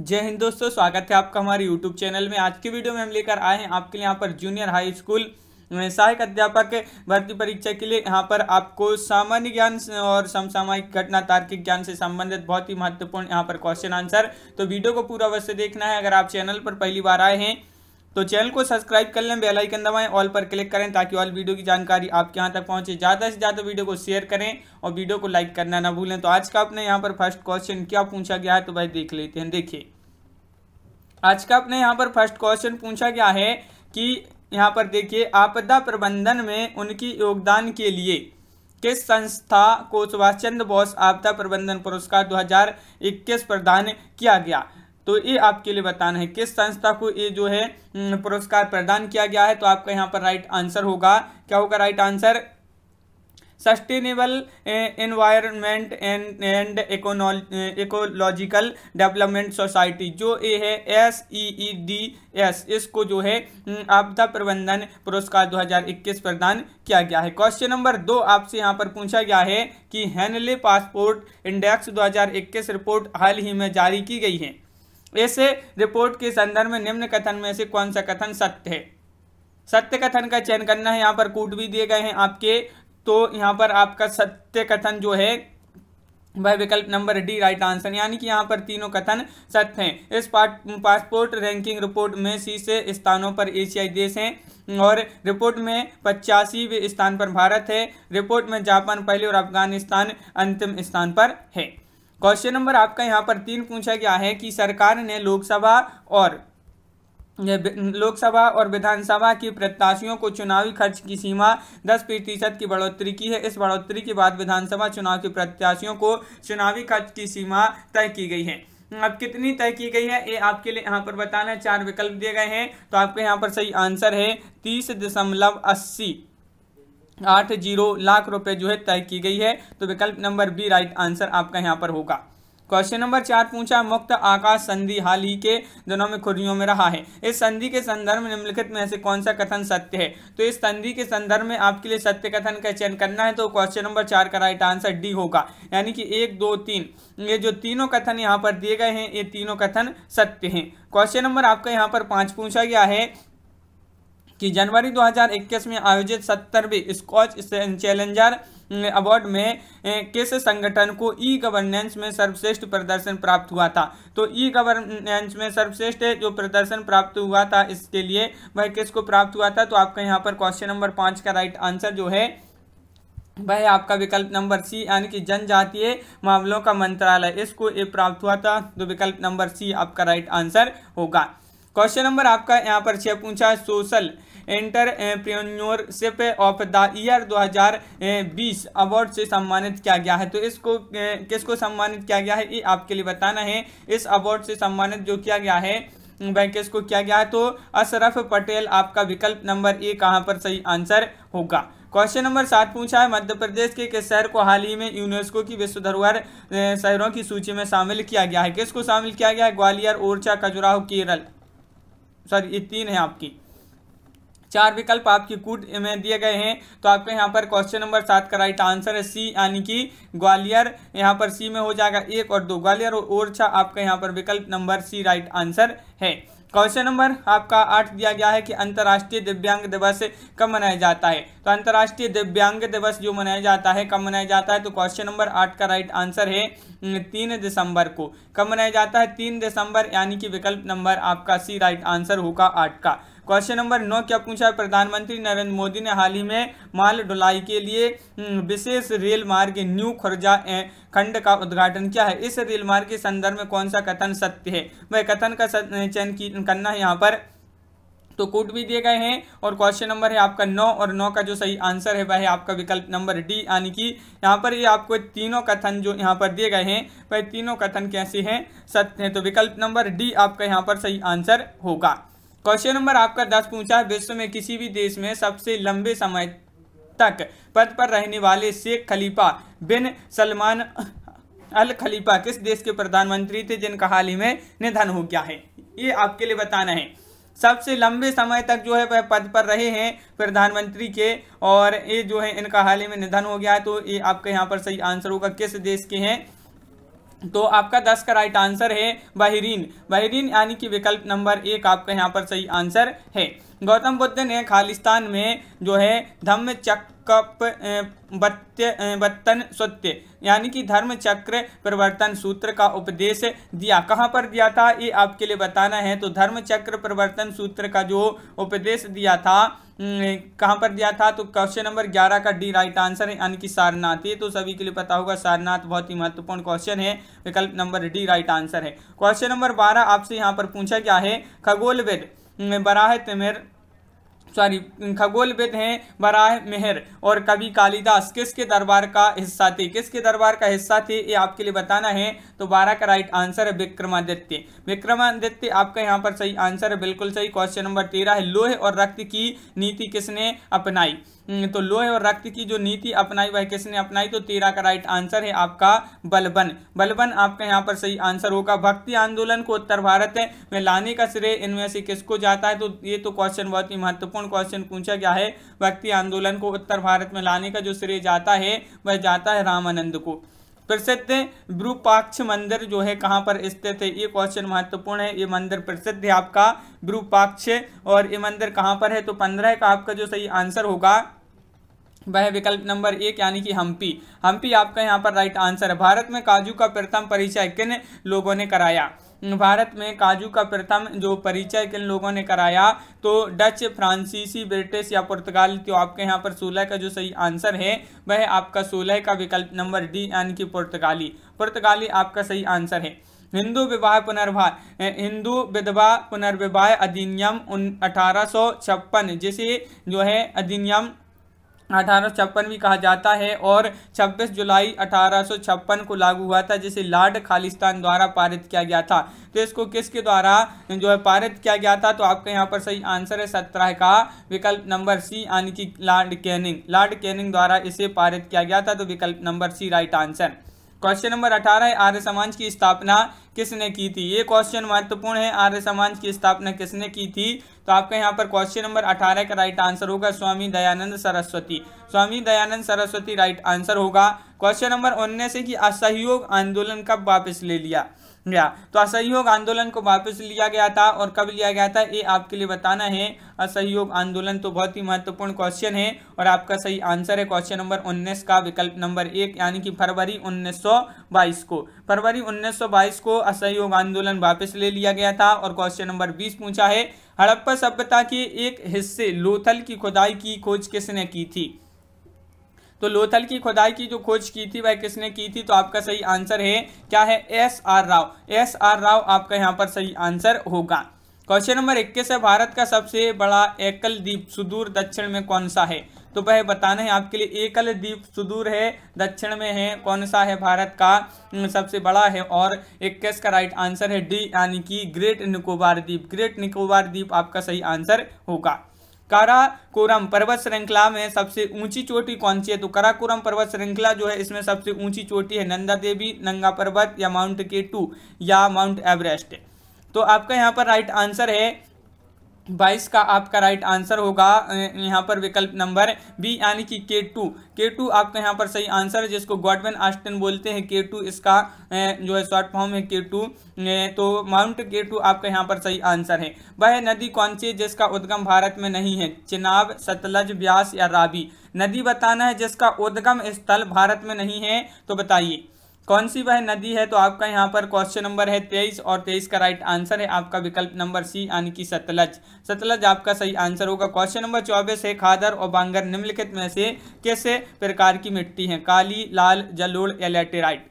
जय हिंद दोस्तों स्वागत है आपका हमारे यूट्यूब चैनल में आज की वीडियो में हम लेकर आए हैं आपके लिए यहाँ पर जूनियर हाई स्कूल सहायक अध्यापक भर्ती परीक्षा के लिए यहाँ पर आपको सामान्य ज्ञान और समसामयिक घटना तार्किक ज्ञान से संबंधित बहुत ही महत्वपूर्ण यहाँ पर क्वेश्चन आंसर तो वीडियो को पूरा अवश्य देखना है अगर आप चैनल पर पहली बार आए हैं तो चैनल को सब्सक्राइब कर लें बेल आइकन दबाएं ऑल पर क्लिक करें ताकि ऑल वीडियो की जानकारी आपके यहाँ तक पहुंचे ज़्यादा से ज़्यादा वीडियो को शेयर करें और वीडियो को लाइक करना ना भूलें तो आज का अपने यहाँ पर फर्स्ट क्वेश्चन क्या पूछा गया है तो भाई देख लेते हैं देखिए आज का अपने यहाँ पर फर्स्ट क्वेश्चन पूछा गया है कि यहाँ पर देखिए आपदा प्रबंधन में उनकी योगदान के लिए किस संस्था को सुभाष चंद्र बोस आपदा प्रबंधन पुरस्कार 2021 प्रदान किया गया तो ये आपके लिए बताना है किस संस्था को ये जो है पुरस्कार प्रदान किया गया है तो आपका यहाँ पर राइट आंसर होगा क्या होगा right answer sustainable environment and and ecological development society जो ए है S E E D S इसको जो है आपदा प्रबंधन पुरस्कार 2021 प्रदान किया गया है क्वेश्चन नंबर दो आपसे यहाँ पर पूछा गया है कि हैनले पासपोर्ट इंडेक्स 2021 रिपोर्ट हाल ही में जारी की गई है इस रिपोर्ट के संदर्भ में निम्न कथन में से कौन सा कथन सत्य है सत्य कथन का चयन करना है यहाँ पर कूट भी दिए गए हैं आपके तो यहाँ पर आपका सत्य कथन जो है वह विकल्प नंबर डी राइट आंसर यानी कि यहाँ पर तीनों कथन सत्य हैं इस पासपोर्ट रैंकिंग रिपोर्ट में शीर्ष स्थानों पर एशियाई देश हैं और रिपोर्ट में पचासीवें स्थान पर भारत है रिपोर्ट में जापान पहले और अफगानिस्तान अंतिम स्थान पर है क्वेश्चन नंबर आपका यहाँ पर तीन पूछा गया है कि सरकार ने लोकसभा और लोकसभा और विधानसभा की प्रत्याशियों को चुनावी खर्च की सीमा 10 प्रतिशत की बढ़ोतरी की है इस बढ़ोतरी के बाद विधानसभा चुनाव के प्रत्याशियों को चुनावी खर्च की सीमा तय की गई है अब कितनी तय की गई है ये आपके लिए यहाँ पर बताना है चार विकल्प दिए गए हैं तो आपके यहाँ पर सही आंसर है तीस दशमलव अस्सी आठ जीरो लाख रुपए जो है तय की गई है तो विकल्प नंबर बी राइट आंसर आपका यहाँ पर होगा क्वेश्चन नंबर चार पूछा मुक्त आकाश संधि हाल ही के दिनों में खुरियों में रहा है इस संधि के संदर्भ में निम्नलिखित में से कौन सा कथन सत्य है तो इस संधि के संदर्भ में आपके लिए सत्य कथन का चयन करना है तो क्वेश्चन नंबर चार का राइट आंसर डी होगा यानी कि एक दो तीन ये जो तीनों कथन यहाँ पर दिए गए हैं ये तीनों कथन सत्य हैं क्वेश्चन नंबर आपका यहाँ पर पांच पूछा गया है कि जनवरी 2021 में आयोजित सत्तरवीं स्कॉच चैलेंजर अवार्ड में किस संगठन को ई गवर्नेंस में सर्वश्रेष्ठ प्रदर्शन प्राप्त हुआ था तो ई गवर्नेंस में सर्वश्रेष्ठ जो प्रदर्शन प्राप्त हुआ था इसके लिए वह किसको प्राप्त हुआ था तो आपका यहाँ पर क्वेश्चन नंबर पाँच का राइट आंसर जो है वह आपका विकल्प नंबर सी यानी कि जनजातीय मामलों का मंत्रालय इसको ये प्राप्त हुआ था तो विकल्प नंबर सी आपका राइट आंसर होगा क्वेश्चन नंबर आपका यहाँ पर छह पूछा social entrepreneurship of the year 2020 award से सम्मानित किया गया है तो इसको किसको सम्मानित किया गया है ये आपके लिए बताना है इस अवार्ड से सम्मानित जो किया गया है बैंक इसको किया गया है तो अशरफ पटेल आपका विकल्प नंबर ए कहाँ पर सही आंसर होगा क्वेश्चन नंबर सात पूछा है मध्य प्रदेश के किस शहर को हाल ही में यूनेस्को की विश्व धरोहर शहरों की सूची में शामिल किया गया है किसको शामिल किया गया है ग्वालियर ओरछा खजुराहो केरल सॉरी ये तीन है आपकी चार विकल्प आपके कूट में दिए गए हैं तो आपको यहाँ पर क्वेश्चन नंबर सात का राइट आंसर है सी यानी कि ग्वालियर यहाँ पर सी में हो जाएगा एक और दो ग्वालियर और ओरछा आपका यहाँ पर विकल्प नंबर सी राइट आंसर है क्वेश्चन नंबर आपका आठ दिया गया है कि अंतर्राष्ट्रीय दिव्यांग दिवस कब मनाया जाता है तो अंतर्राष्ट्रीय दिव्यांग दिवस जो मनाया जाता है कब मनाया जाता है तो क्वेश्चन नंबर आठ का राइट आंसर है तीन दिसंबर को कब मनाया जाता है तीन दिसंबर यानी कि विकल्प नंबर आपका सी राइट आंसर होगा आठ का क्वेश्चन नंबर नौ क्या पूछा है प्रधानमंत्री नरेंद्र मोदी ने हाल ही में माल ढुलाई के लिए हम्म, विशेष रेल मार्ग न्यू खुर्जा खंड का उद्घाटन किया है इस रेल मार्ग के संदर्भ में कौन सा कथन सत्य है वह कथन का चयन करना है यहाँ पर तो कोट भी दिए गए हैं और क्वेश्चन नंबर है आपका नौ और नौ का जो सही आंसर है वह है आपका विकल्प नंबर डी यानी कि यहाँ पर ये यह आपको तीनों कथन जो यहाँ पर दिए गए हैं वह तीनों कथन कैसे हैं सत्य हैं तो विकल्प नंबर डी आपका यहाँ पर सही आंसर होगा क्वेश्चन नंबर आपका दस पूछा है विश्व में किसी भी देश में सबसे लंबे समय तक पद पर रहने वाले शेख खलीफा बिन सलमान अल खलीफा किस देश के प्रधानमंत्री थे जिनका हाल ही में निधन हो गया है ये आपके लिए बताना है सबसे लंबे समय तक जो है वह पद पर रहे हैं प्रधानमंत्री के और ये जो है इनका हाल ही में निधन हो गया है तो ये आपके यहाँ पर सही आंसर होगा किस देश के हैं तो आपका दस का राइट आंसर है बहरीन बहरीन यानी कि विकल्प नंबर एक आपका यहाँ पर सही आंसर है गौतम बुद्ध ने खालिस्तान में जो है धम्म चक कप बत्य बत्तन सत्य यानी कि धर्म चक्र प्रवर्तन सूत्र का उपदेश दिया कहाँ पर दिया था ये आपके लिए बताना है तो धर्म चक्र प्रवर्तन सूत्र का जो उपदेश दिया था कहाँ पर दिया था तो क्वेश्चन नंबर 11 का डी राइट आंसर है यानी कि सारनाथ ये तो सभी के लिए पता होगा सारनाथ बहुत ही महत्वपूर्ण क्वेश्चन है विकल्प नंबर डी राइट आंसर है क्वेश्चन नंबर बारह आपसे यहाँ पर पूछा गया है खगोलविद बराह तिमिर सॉरी खगोल वेद हैं बराह मेहर और कवि कालिदास किसके दरबार का हिस्सा थे किसके दरबार का हिस्सा थे ये आपके लिए बताना है तो बारह का राइट आंसर है विक्रमादित्य विक्रमादित्य आपका यहाँ पर सही आंसर है बिल्कुल सही क्वेश्चन नंबर तेरह है लोहे और रक्त की नीति किसने अपनाई हम्म, तो लोहे और रक्त की जो नीति अपनाई वह किसने अपनाई तो तेरा का राइट आंसर है आपका बलबन बलबन आपका यहाँ पर सही आंसर होगा भक्ति आंदोलन को उत्तर भारत में लाने का श्रेय इनमें से किसको जाता है तो ये तो क्वेश्चन बहुत ही महत्वपूर्ण क्वेश्चन पूछा गया है भक्ति आंदोलन को उत्तर भारत में लाने का जो श्रेय जाता है वह जाता है रामानंद को प्रसिद्ध ब्रूपाक्ष मंदिर जो है कहाँ पर स्थित है ये क्वेश्चन महत्वपूर्ण है ये मंदिर प्रसिद्ध है आपका ब्रूपाक्ष और ये मंदिर कहाँ पर है तो पंद्रह का आपका जो सही आंसर होगा वह विकल्प नंबर एक यानी कि हम्पी हम्पी आपका यहाँ पर राइट आंसर है भारत में काजू का प्रथम परिचय किन लोगों ने कराया भारत में काजू का प्रथम जो परिचय किन लोगों ने कराया तो डच फ्रांसीसी ब्रिटिश या पुर्तगाल तो आपके यहाँ पर सोलह का जो सही आंसर है वह आपका सोलह का विकल्प नंबर डी यानी कि पुर्तगाली पुर्तगाली आपका सही आंसर है हिंदू विवाह पुनर्वाह हिंदू विधवा पुनर्विवाह अधिनियम उन अठारह जिसे जो है अधिनियम अठारह भी कहा जाता है और 26 जुलाई अठारह को लागू हुआ था जिसे लॉर्ड खालिस्तान द्वारा पारित किया गया था तो इसको किसके द्वारा जो है पारित किया गया था तो आपका यहाँ पर सही आंसर है सत्रह का विकल्प नंबर सी यानी कि लार्ड कैनिंग लार्ड कैनिंग द्वारा इसे पारित किया गया था तो विकल्प number C right answer question number अठारह आर्य समाज की स्थापना किसने की थी ये क्वेश्चन महत्वपूर्ण है आर्य समाज की स्थापना किसने की थी तो आपका यहाँ पर क्वेश्चन नंबर अठारह का राइट आंसर होगा स्वामी दयानंद सरस्वती स्वामी दयानंद सरस्वती राइट आंसर होगा क्वेश्चन नंबर उन्नीस है कि असहयोग आंदोलन कब वापस ले लिया तो असहयोग आंदोलन को वापस लिया गया था और कब लिया गया था ये आपके लिए बताना है असहयोग आंदोलन तो बहुत ही महत्वपूर्ण क्वेश्चन है और आपका सही आंसर है क्वेश्चन नंबर 19 का विकल्प नंबर एक यानी कि फरवरी 1922 को फरवरी 1922 को असहयोग आंदोलन वापस ले लिया गया था और क्वेश्चन नंबर 20 पूछा है हड़प्पा सभ्यता के एक हिस्से लोथल की खुदाई की खोज किसने की थी तो लोथल की खुदाई की जो खोज की थी वह किसने की थी तो आपका सही आंसर है क्या है S R Rao S R Rao आपका यहाँ पर सही आंसर होगा क्वेश्चन नंबर इक्कीस है भारत का सबसे बड़ा एकल द्वीप सुदूर दक्षिण में कौन सा है तो वह बताना है आपके लिए एकल द्वीप सुदूर है दक्षिण में है कौन सा है भारत का सबसे बड़ा है और इक्कीस का राइट आंसर है डी यानी कि ग्रेट निकोबार द्वीप ग्रेट निकोबार द्वीप आपका सही आंसर होगा काराकोरम पर्वत श्रृंखला में सबसे ऊंची चोटी कौन सी है तो काराकोरम पर्वत श्रृंखला जो है इसमें सबसे ऊंची चोटी है नंदा देवी नंगा पर्वत या माउंट के टू या माउंट एवरेस्ट तो आपका यहाँ पर राइट आंसर है बाईस का आपका राइट आंसर होगा यहाँ पर विकल्प नंबर बी यानी कि के टू के टू आपका यहाँ पर सही आंसर है जिसको गॉडवेन आस्टन बोलते हैं के टू इसका जो है शॉर्ट फॉर्म है के टू तो माउंट के टू आपका यहाँ पर सही आंसर है वह नदी कौन सी है जिसका उद्गम भारत में नहीं है चिनाब सतलज ब्यास या राबी नदी बताना है जिसका उद्गम स्थल भारत में नहीं है तो बताइए कौन सी वह नदी है तो आपका यहाँ पर क्वेश्चन नंबर है तेईस और तेईस का राइट आंसर है आपका विकल्प नंबर सी यानी कि सतलज सतलज आपका सही आंसर होगा क्वेश्चन नंबर चौबीस है खादर और बांगर निम्नलिखित में से कैसे प्रकार की मिट्टी है काली लाल जलोड़ या लेटेराइट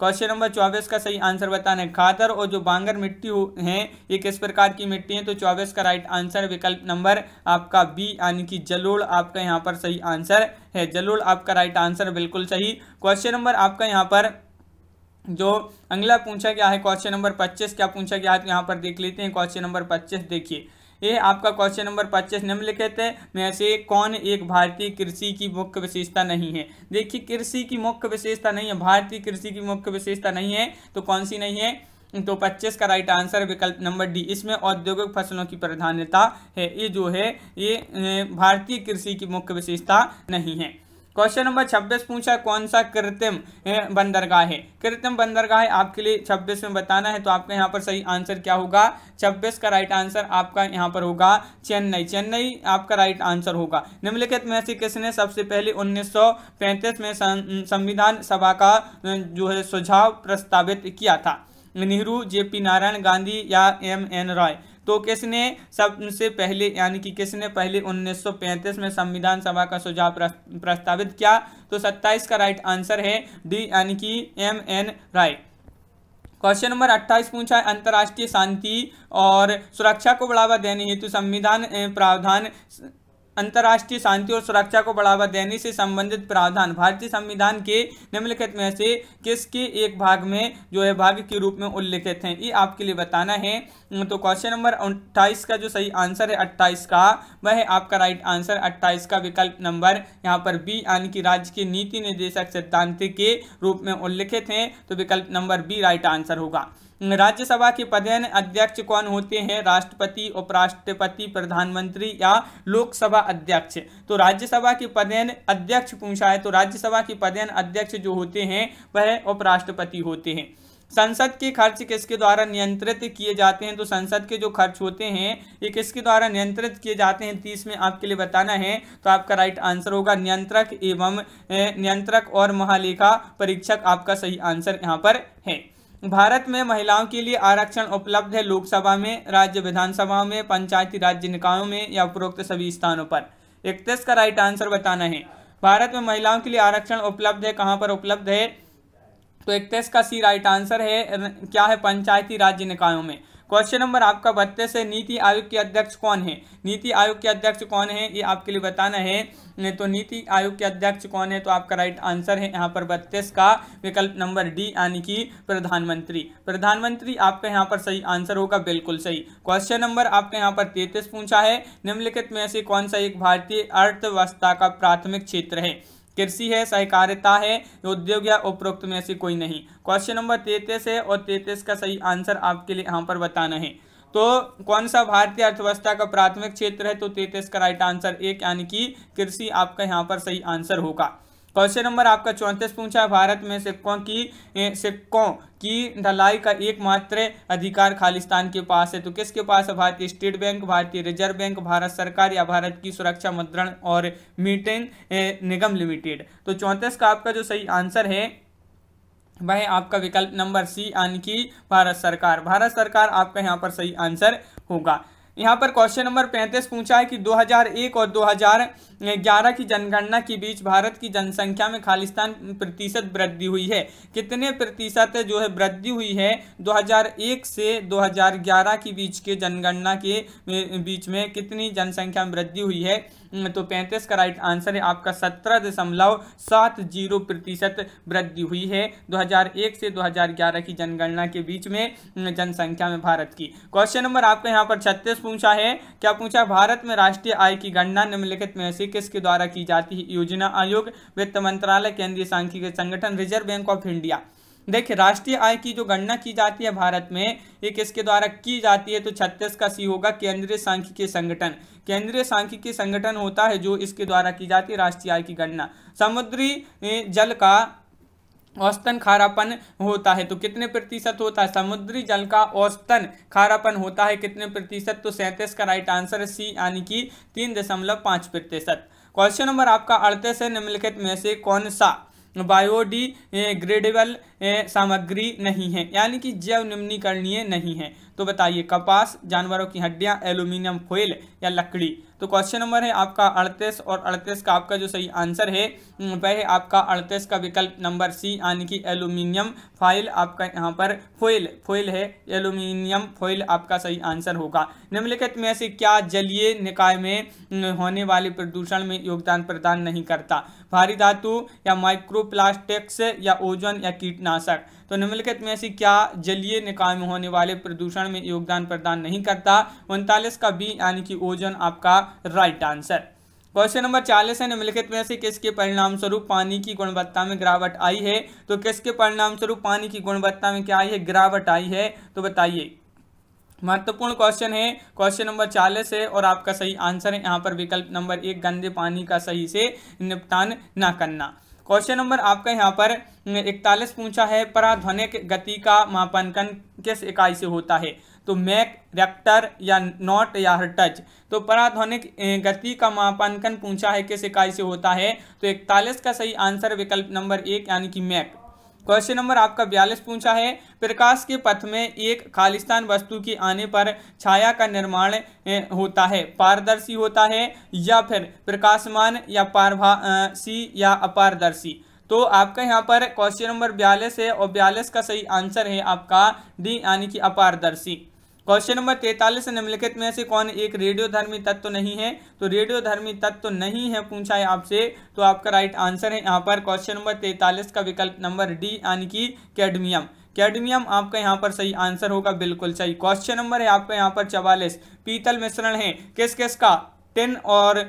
क्वेश्चन नंबर चौबीस का सही आंसर बताना है खादर और जो बांगर मिट्टी है ये किस प्रकार की मिट्टी है तो चौबीस का राइट आंसर विकल्प नंबर आपका बी यानी कि जलोड़ आपका यहाँ पर सही आंसर है जलोड़ आपका राइट आंसर बिल्कुल सही क्वेश्चन नंबर आपका यहाँ पर जो अगला पूछा गया है क्वेश्चन नंबर पच्चीस क्या पूछा गया है तो यहाँ पर देख लेते हैं क्वेश्चन नंबर पच्चीस देखिए ये आपका क्वेश्चन नंबर पच्चीस निम्नलिखित मैं से कौन एक भारतीय कृषि की मुख्य विशेषता नहीं है देखिए कृषि की मुख्य विशेषता नहीं है भारतीय कृषि की मुख्य विशेषता नहीं है तो कौन सी नहीं है तो 25 का राइट आंसर विकल्प नंबर डी इसमें औद्योगिक फसलों की प्रधानता है ये जो है ये भारतीय कृषि की मुख्य विशेषता नहीं है क्वेश्चन नंबर छब्बीस पूछा कौन सा कृत्रिम बंदरगाह है कृत्रिम बंदरगाह है आपके लिए छब्बीस में बताना है तो आपका यहाँ पर सही आंसर क्या होगा छब्बीस का राइट आंसर आपका यहाँ पर होगा चेन्नई चेन्नई आपका राइट आंसर होगा निम्नलिखित में से किसने सबसे पहले 1935 में संविधान सभा का जो है सुझाव प्रस्तावित किया था नेहरू जेपी नारायण गांधी या एम एन रॉय तो किसने सबसे पहले यानी कि किसने पहले 1935 में संविधान सभा का सुझाव प्रस्तावित किया तो 27 का राइट आंसर है डी यानी कि M N Roy question number 28 पूछा है अंतर्राष्ट्रीय शांति और सुरक्षा को बढ़ावा देने हेतु संविधान प्रावधान अंतर्राष्ट्रीय शांति और सुरक्षा को बढ़ावा देने से संबंधित प्रावधान भारतीय संविधान के निम्नलिखित में से किसके एक भाग में जो है भाग के रूप में उल्लिखित हैं ये आपके लिए बताना है तो क्वेश्चन नंबर अट्ठाईस का जो सही आंसर है अट्ठाईस का वह है आपका राइट आंसर अट्ठाईस का विकल्प नंबर यहाँ पर बी यानी कि राज्य के नीति निर्देशक सिद्धांत के रूप में उल्लिखित हैं तो विकल्प नंबर बी राइट आंसर होगा राज्यसभा के पदेन अध्यक्ष कौन होते हैं राष्ट्रपति उपराष्ट्रपति प्रधानमंत्री या लोकसभा अध्यक्ष तो राज्यसभा के पदेन अध्यक्ष पूछा है तो राज्यसभा के पदेन अध्यक्ष जो होते हैं वह उपराष्ट्रपति होते हैं संसद के खर्च किसके द्वारा नियंत्रित किए जाते हैं तो संसद के जो खर्च होते हैं ये किसके द्वारा नियंत्रित किए जाते हैं तीस में आपके लिए बताना है तो आपका राइट आंसर होगा नियंत्रक एवं नियंत्रक और महालेखा परीक्षक आपका सही आंसर यहाँ पर है भारत में महिलाओं के लिए आरक्षण उपलब्ध है लोकसभा में राज्य विधानसभा में पंचायती राज्य निकायों में या उपरोक्त सभी स्थानों पर इकतीस का राइट आंसर बताना है भारत में महिलाओं के लिए आरक्षण उपलब्ध है कहाँ पर उपलब्ध है तो इकतीस का सी राइट आंसर है क्या है पंचायती राज्य निकायों में क्वेश्चन नंबर आपका बत्तीस है नीति आयोग के अध्यक्ष कौन है नीति आयोग के अध्यक्ष कौन है ये आपके लिए बताना है तो नीति आयोग के अध्यक्ष कौन है तो आपका राइट आंसर है यहाँ पर बत्तीस का विकल्प नंबर डी यानी कि प्रधानमंत्री प्रधानमंत्री आपका यहाँ पर सही आंसर होगा बिल्कुल सही क्वेश्चन नंबर आपका यहाँ पर तैतीस पूछा है निम्नलिखित में से कौन सा एक भारतीय अर्थव्यवस्था का प्राथमिक क्षेत्र है कृषि है सहकारिता है उद्योग या उपरोक्त में से कोई नहीं क्वेश्चन नंबर तैतीस है और तैतीस का सही आंसर आपके लिए यहाँ पर बताना है तो कौन सा भारतीय अर्थव्यवस्था का प्राथमिक क्षेत्र है तो तैतीस का राइट आंसर एक यानी कि कृषि आपका यहाँ पर सही आंसर होगा क्वेश्चन नंबर आपका चौंतीस पूछा है भारत में सिक्कों की सिक्कों की ढलाई का एकमात्र अधिकार खालिस्तान के पास है तो किसके पास है भारतीय स्टेट बैंक भारतीय रिजर्व बैंक भारत सरकार या भारत की सुरक्षा मुद्रण और मीटिंग निगम लिमिटेड तो चौंतीस का आपका जो सही आंसर है वह आपका विकल्प नंबर सी यानी कि भारत सरकार भारत सरकार आपका यहाँ पर सही आंसर होगा यहाँ पर क्वेश्चन नंबर पैंतीस पूछा है कि दो और दो ग्यारह की जनगणना के बीच भारत की जनसंख्या में खालिस्तान प्रतिशत वृद्धि हुई है कितने प्रतिशत जो है वृद्धि हुई है 2001 से 2011 के बीच के जनगणना के बीच में कितनी जनसंख्या में वृद्धि हुई है हम्म, तो पैंतीस का राइट आंसर है आपका सत्रह दशमलव सात जीरो प्रतिशत वृद्धि हुई है 2001 से 2011 की जनगणना के बीच में हम्म, जनसंख्या में भारत की क्वेश्चन नंबर आपका यहाँ पर छत्तीस पूछा है क्या पूछा भारत में राष्ट्रीय आय की गणना निम्नलिखित में से किसके द्वारा की जाती है योजना आयोग वित्त मंत्रालय केंद्रीय सांख्यिकी संगठन रिजर्व बैंक ऑफ इंडिया देखिए राष्ट्रीय आय की जो गणना की जाती है भारत में ये किसके द्वारा की जाती है तो छत्तीस का सी होगा केंद्रीय सांख्यिकी संगठन केंद्रीय सांख्यिकी संगठन होता है जो इसके द्वारा की जाती है राष्ट्रीय आय की गणना समुद्री जल का औसतन खारापन होता है तो कितने प्रतिशत होता है समुद्री जल का औसतन खारापन होता है कितने प्रतिशत तो सैंतीस का राइट आंसर है सी यानी कि तीन दशमलव पाँच प्रतिशत क्वेश्चन नंबर आपका अड़तीस है निम्नलिखित में से कौन सा बायोडी ग्रेडेबल सामग्री नहीं है यानी कि जैव निम्नीकरणीय नहीं है तो बताइए कपास जानवरों की हड्डियाँ एल्यूमिनियम फोइल या लकड़ी तो क्वेश्चन नंबर है आपका अड़तीस और अड़तीस का आपका जो सही आंसर है वह है आपका अड़तीस का विकल्प नंबर सी यानी कि एल्यूमिनियम फाइल आपका यहाँ पर फोइल फोइल है एल्यूमिनियम फोइल आपका सही आंसर होगा निम्नलिखित में से क्या जलीय निकाय में होने वाले प्रदूषण में योगदान प्रदान नहीं करता भारी धातु या माइक्रोप्लास्टिक्स या ओजन या कीटनाशक कीटनाशक तो निम्नलिखित में से क्या जलीय निकाय में होने वाले प्रदूषण में योगदान प्रदान नहीं करता उनतालीस का बी यानी कि ओजन आपका राइट आंसर क्वेश्चन नंबर चालीस है निम्नलिखित में से किसके परिणाम स्वरूप पानी की गुणवत्ता में गिरावट आई है तो किसके परिणाम स्वरूप पानी की गुणवत्ता में क्या आई है गिरावट आई है तो बताइए महत्वपूर्ण क्वेश्चन है क्वेश्चन नंबर चालीस है और आपका सही आंसर है यहाँ पर विकल्प नंबर एक गंदे पानी का सही से निपटान ना करना क्वेश्चन नंबर आपका यहाँ पर इकतालीस पूछा है पराध्वनिक गति का मापांकन किस इकाई से होता है तो मैक रेक्टर या नॉट या टच तो पराध्वनिक गति का मापांकन पूछा है किस इकाई से होता है तो इकतालीस का सही आंसर विकल्प नंबर एक यानी कि मैक क्वेश्चन नंबर आपका बयालीस पूछा है प्रकाश के पथ में एक खालिस्तान वस्तु के आने पर छाया का निर्माण होता है पारदर्शी होता है या फिर प्रकाशमान या पारभासी या अपारदर्शी तो आपका यहाँ पर क्वेश्चन नंबर बयालीस है और बयालीस का सही आंसर है आपका डी यानी कि अपारदर्शी क्वेश्चन नंबर तैतालीस निम्नलिखित में से कौन एक रेडियोधर्मी तत्व तो नहीं है तो रेडियोधर्मी तत्व तो नहीं है पूछा है आपसे तो आपका राइट आंसर है यहाँ पर क्वेश्चन नंबर तैतालीस का विकल्प नंबर डी यानी कि कैडमियम कैडमियम आपका यहाँ पर सही आंसर होगा बिल्कुल सही क्वेश्चन नंबर है आपका यहाँ पर चवालीस पीतल मिश्रण है किस किस का टिन और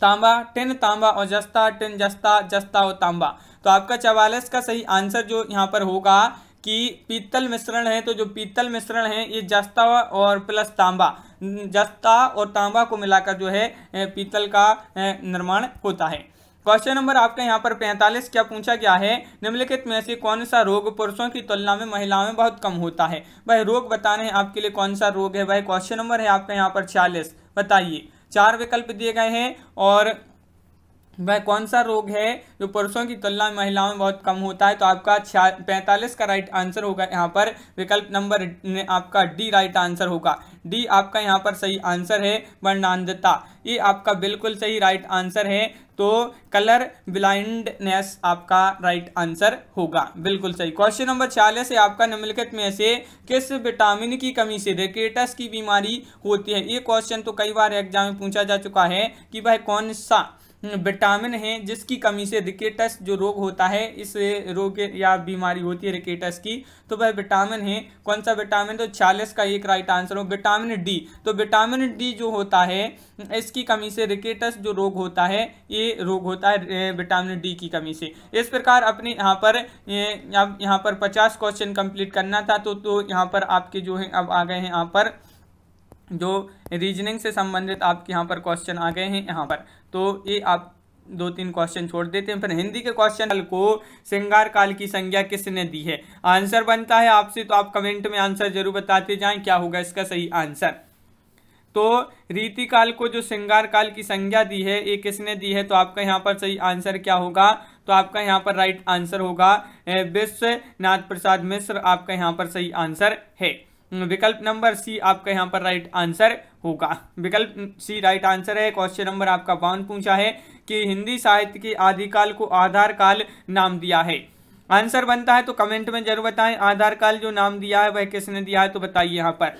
तांबा टिन तांबा और जस्ता टिन जस्ता जस्ता और तांबा तो आपका चवालीस का सही आंसर जो यहाँ पर होगा कि पीतल मिश्रण है तो जो पीतल मिश्रण है ये जस्ता और प्लस तांबा जस्ता और तांबा को मिलाकर जो है पीतल का निर्माण होता है क्वेश्चन नंबर आपका यहाँ पर पैंतालीस क्या पूछा गया है निम्नलिखित में से कौन सा रोग पुरुषों की तुलना में महिलाओं में बहुत कम होता है वह रोग बताने आपके लिए कौन सा रोग है वह क्वेश्चन नंबर है आपका यहाँ पर छियालीस बताइए चार विकल्प दिए गए हैं और वह कौन सा रोग है जो पुरुषों की तुलना में महिलाओं में बहुत कम होता है तो आपका पैंतालीस का राइट आंसर होगा यहाँ पर विकल्प नंबर आपका डी राइट आंसर होगा डी आपका यहाँ पर सही आंसर है वर्णांधता ये आपका बिल्कुल सही राइट आंसर है तो कलर ब्लाइंडनेस आपका राइट आंसर होगा बिल्कुल सही क्वेश्चन नंबर छियालीस है आपका निम्नलिखित में से किस विटामिन की कमी से रेकेटस की बीमारी होती है ये क्वेश्चन तो कई बार एग्जाम में पूछा जा चुका है कि वह कौन सा विटामिन हैं जिसकी कमी से रिकेटस जो रोग होता है इस रोग या बीमारी होती है रिकेटस की तो वह विटामिन है कौन सा विटामिन तो छियालीस का एक राइट आंसर हो विटामिन डी तो विटामिन डी जो होता है इसकी कमी से रिकेटस जो रोग होता है ये रोग होता है विटामिन डी की कमी से इस प्रकार अपने यहाँ पर अब यहाँ पर पचास क्वेश्चन कंप्लीट करना था तो तो यहाँ पर आपके जो है अब आ गए हैं यहाँ पर जो रीजनिंग से संबंधित आपके यहाँ पर क्वेश्चन आ गए हैं यहाँ पर तो ये आप दो तीन क्वेश्चन छोड़ देते हैं फिर हिंदी के क्वेश्चन को श्रृंगार काल की संज्ञा किसने दी है आंसर बनता है आपसे तो आप कमेंट में आंसर जरूर बताते जाएं क्या होगा इसका सही आंसर तो रीति काल को जो श्रृंगार काल की संज्ञा दी है ये किसने दी है तो आपका यहाँ पर सही आंसर क्या होगा तो आपका यहाँ पर राइट आंसर होगा विश्वनाथ प्रसाद मिश्र आपका यहाँ पर सही आंसर है विकल्प नंबर सी आपका यहाँ पर राइट आंसर होगा विकल्प सी राइट आंसर है क्वेश्चन नंबर आपका बावन पूछा है कि हिंदी साहित्य के आदिकाल को आधार काल नाम दिया है आंसर बनता है तो कमेंट में जरूर बताएं आधार काल जो नाम दिया है वह किसने दिया है तो बताइए यहाँ पर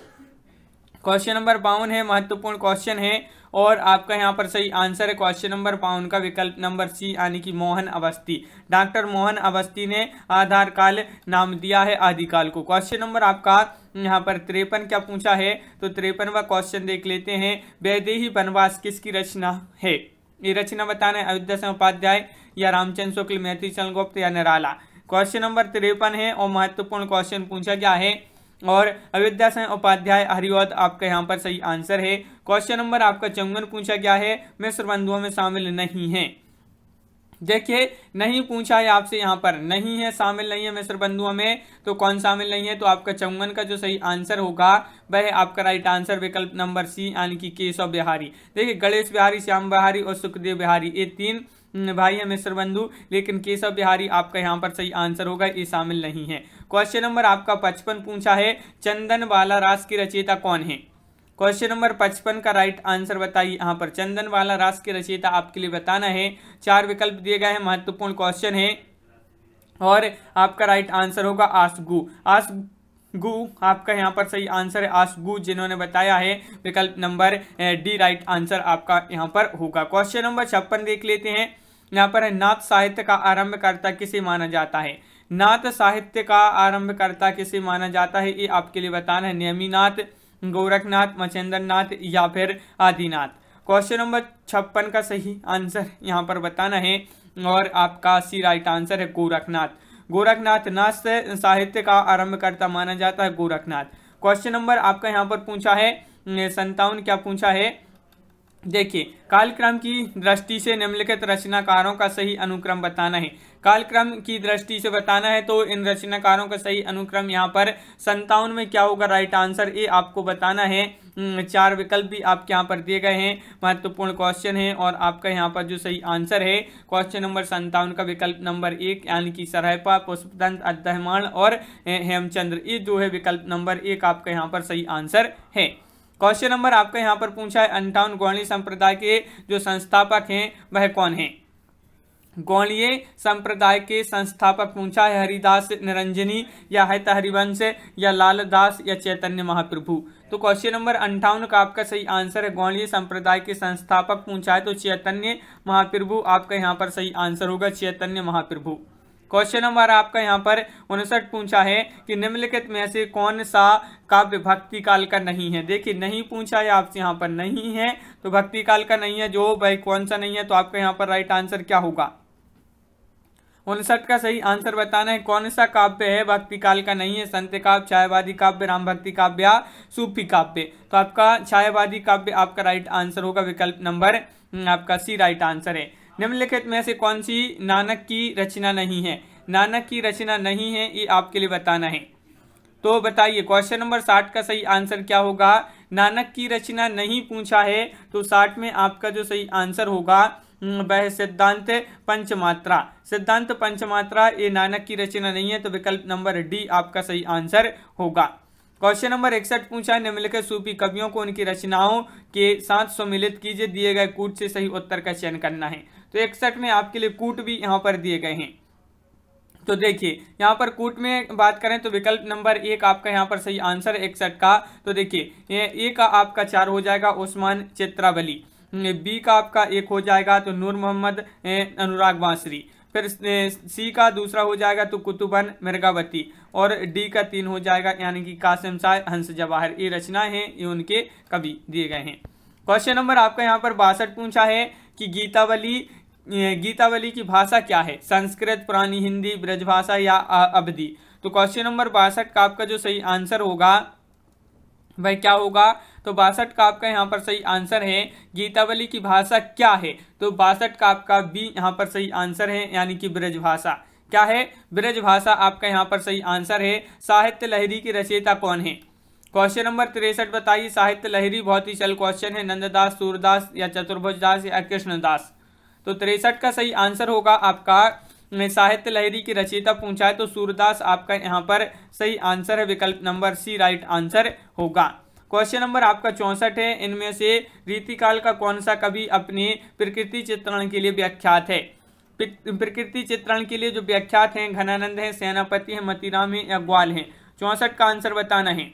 क्वेश्चन नंबर बावन है महत्वपूर्ण क्वेश्चन है और आपका यहाँ पर सही आंसर है क्वेश्चन नंबर पाउन का विकल्प नंबर सी यानी कि मोहन अवस्थी डॉक्टर मोहन अवस्थी ने आधार काल नाम दिया है आदिकाल को क्वेश्चन नंबर आपका यहाँ पर त्रेपन क्या पूछा है तो त्रेपन व क्वेश्चन देख लेते हैं वैदेही वनवास किसकी रचना है ये रचना बताना है अयोध्या से उपाध्याय या रामचंद्र शुक्ल मैथिल चंद्रगुप्त गुप्त या निराला क्वेश्चन नंबर तिरपन है और महत्वपूर्ण क्वेश्चन पूछा गया है और अयोध्या सिंह उपाध्याय हरिऔध आपका यहाँ पर सही आंसर है क्वेश्चन नंबर आपका चंगन पूछा गया है मिस्र बंधुओं में शामिल नहीं है देखिए नहीं पूछा है आपसे यहाँ पर नहीं है शामिल नहीं है मिस्र बंधुओं में तो कौन शामिल नहीं है तो आपका चंगन का जो सही आंसर होगा वह आपका राइट आंसर विकल्प नंबर सी यानी कि केशव बिहारी देखिए गणेश बिहारी श्याम बिहारी और सुखदेव बिहारी ये तीन भाई हमेश्वर बंधु लेकिन केशव बिहारी आपका यहाँ पर सही आंसर होगा ये शामिल नहीं है क्वेश्चन नंबर आपका पचपन पूछा है चंदन बाला रास की रचयिता कौन है क्वेश्चन नंबर पचपन का राइट आंसर बताइए यहाँ पर चंदन वाला रास की रचयिता आपके लिए बताना है चार विकल्प दिए गए हैं महत्वपूर्ण क्वेश्चन है और आपका राइट आंसर होगा आसगु आस गु आपका यहाँ पर सही आंसर है आसगु जिन्होंने बताया है विकल्प नंबर डी राइट आंसर आपका यहाँ पर होगा क्वेश्चन नंबर छप्पन देख लेते हैं यहाँ पर नाथ साहित्य का आरंभकर्ता किसे माना जाता है नाथ साहित्य का आरंभकर्ता किसे माना जाता है ये आपके लिए बताना है नियमीनाथ गोरखनाथ मचेंद्र नाथ या फिर आदिनाथ क्वेश्चन नंबर छप्पन का सही आंसर यहाँ पर बताना है और आपका सी राइट आंसर है गोरखनाथ गोरखनाथ नाथ साहित्य का आरंभकर्ता माना जाता है गोरखनाथ क्वेश्चन नंबर आपका यहाँ पर पूछा है संतावन क्या पूछा है देखिए कालक्रम की दृष्टि से निम्नलिखित रचनाकारों का सही अनुक्रम बताना है कालक्रम की दृष्टि से बताना है तो इन रचनाकारों का सही अनुक्रम यहाँ पर संतावन में क्या होगा राइट आंसर ये आपको बताना है हम्म, चार विकल्प भी आपके यहाँ पर दिए गए हैं महत्वपूर्ण क्वेश्चन है और आपका यहाँ पर जो सही आंसर है क्वेश्चन नंबर संतावन का विकल्प नंबर एक यानी कि सरहपा पुष्पदंत अध्यमान और हेमचंद्र ये जो है विकल्प नंबर एक आपका यहाँ पर सही आंसर है क्वेश्चन नंबर आपका यहाँ पर पूछा है अंटाउन गौड़ीय संप्रदाय के जो संस्थापक हैं वह कौन है गौड़ीय संप्रदाय के संस्थापक पूछा है हरिदास निरंजनी या है हरिवंश या लालदास या चैतन्य महाप्रभु तो क्वेश्चन नंबर अंठावन का आपका सही आंसर है गौड़ीय संप्रदाय के संस्थापक पूछा है तो चैतन्य महाप्रभु आपका यहाँ पर सही आंसर होगा चैतन्य महाप्रभु क्वेश्चन नंबर आपका यहाँ पर उनसठ पूछा है कि निम्नलिखित में से कौन सा काव्य भक्ति काल का नहीं है देखिए नहीं पूछा है आपसे यहाँ पर नहीं है तो भक्ति काल का नहीं है जो भाई कौन सा नहीं है तो आपका यहाँ पर राइट आंसर क्या होगा उनसठ का सही आंसर बताना है कौन सा काव्य है भक्ति काल का नहीं है संत काव्य छायावादी काव्य राम भक्ति काव्य या सूफी काव्य तो आपका छायावादी काव्य आपका राइट आंसर होगा विकल्प नंबर हम्म, आपका सी राइट आंसर है निम्नलिखित में से कौन सी नानक की रचना नहीं है नानक की रचना नहीं है ये आपके लिए बताना है तो बताइए क्वेश्चन नंबर साठ का सही आंसर क्या होगा नानक की रचना नहीं पूछा है तो साठ में आपका जो सही आंसर होगा हम्म, वह सिद्धांत पंचमात्रा सिद्धांत पंचमात्रा ये नानक की रचना नहीं है तो विकल्प नंबर डी आपका सही आंसर होगा क्वेश्चन नंबर इकसठ पूछा है निम्नलिखित सूफी कवियों को उनकी रचनाओं के साथ सम्मिलित कीजिए दिए गए कूट से सही उत्तर का चयन करना है तो इकसठ में आपके लिए कूट भी यहाँ पर दिए गए हैं तो देखिए यहाँ पर कूट में बात करें तो विकल्प नंबर एक आपका यहाँ पर सही आंसर इकसठ का तो देखिए ए का आपका चार हो जाएगा उस्मान चित्रावली हम्म, बी का आपका एक हो जाएगा तो नूर मोहम्मद अनुराग बांसरी फिर सी का दूसरा हो जाएगा तो कुतुबन मृगावती और डी का तीन हो जाएगा यानी कि कासिम शाह हंस जवाहर ये रचना है ये उनके कवि दिए गए हैं क्वेश्चन नंबर आपका यहाँ पर बासठ पूछा है कि गीतावली गीतावली की भाषा क्या है संस्कृत पुरानी हिंदी ब्रजभाषा या अवधि तो क्वेश्चन नंबर बासठ का आपका जो सही आंसर होगा वह क्या होगा तो बासठ का आपका यहाँ पर सही आंसर है गीतावली की भाषा क्या है तो बासठ का आपका बी यहाँ पर सही आंसर है यानी कि ब्रजभाषा क्या है ब्रजभाषा आपका यहाँ पर सही आंसर है साहित्य लहरी की रचयिता कौन है क्वेश्चन नंबर तिरसठ बताइए साहित्य लहरी बहुत ही चल क्वेश्चन है नंददास सूरदास या चतुर्भुज दास या कृष्णदास तो तिरसठ का सही आंसर होगा आपका साहित्य लहरी की रचयिता पूछा है तो सूरदास आपका यहाँ पर सही आंसर है विकल्प नंबर सी राइट आंसर होगा क्वेश्चन नंबर आपका चौंसठ है इनमें से रीतिकाल का कौन सा कवि अपने प्रकृति चित्रण के लिए व्याख्यात है प्रकृति चित्रण के लिए जो व्याख्यात हैं घनानंद हैं सेनापति हैं मतीराम हैं अग्वाल हैं चौंसठ का आंसर बताना है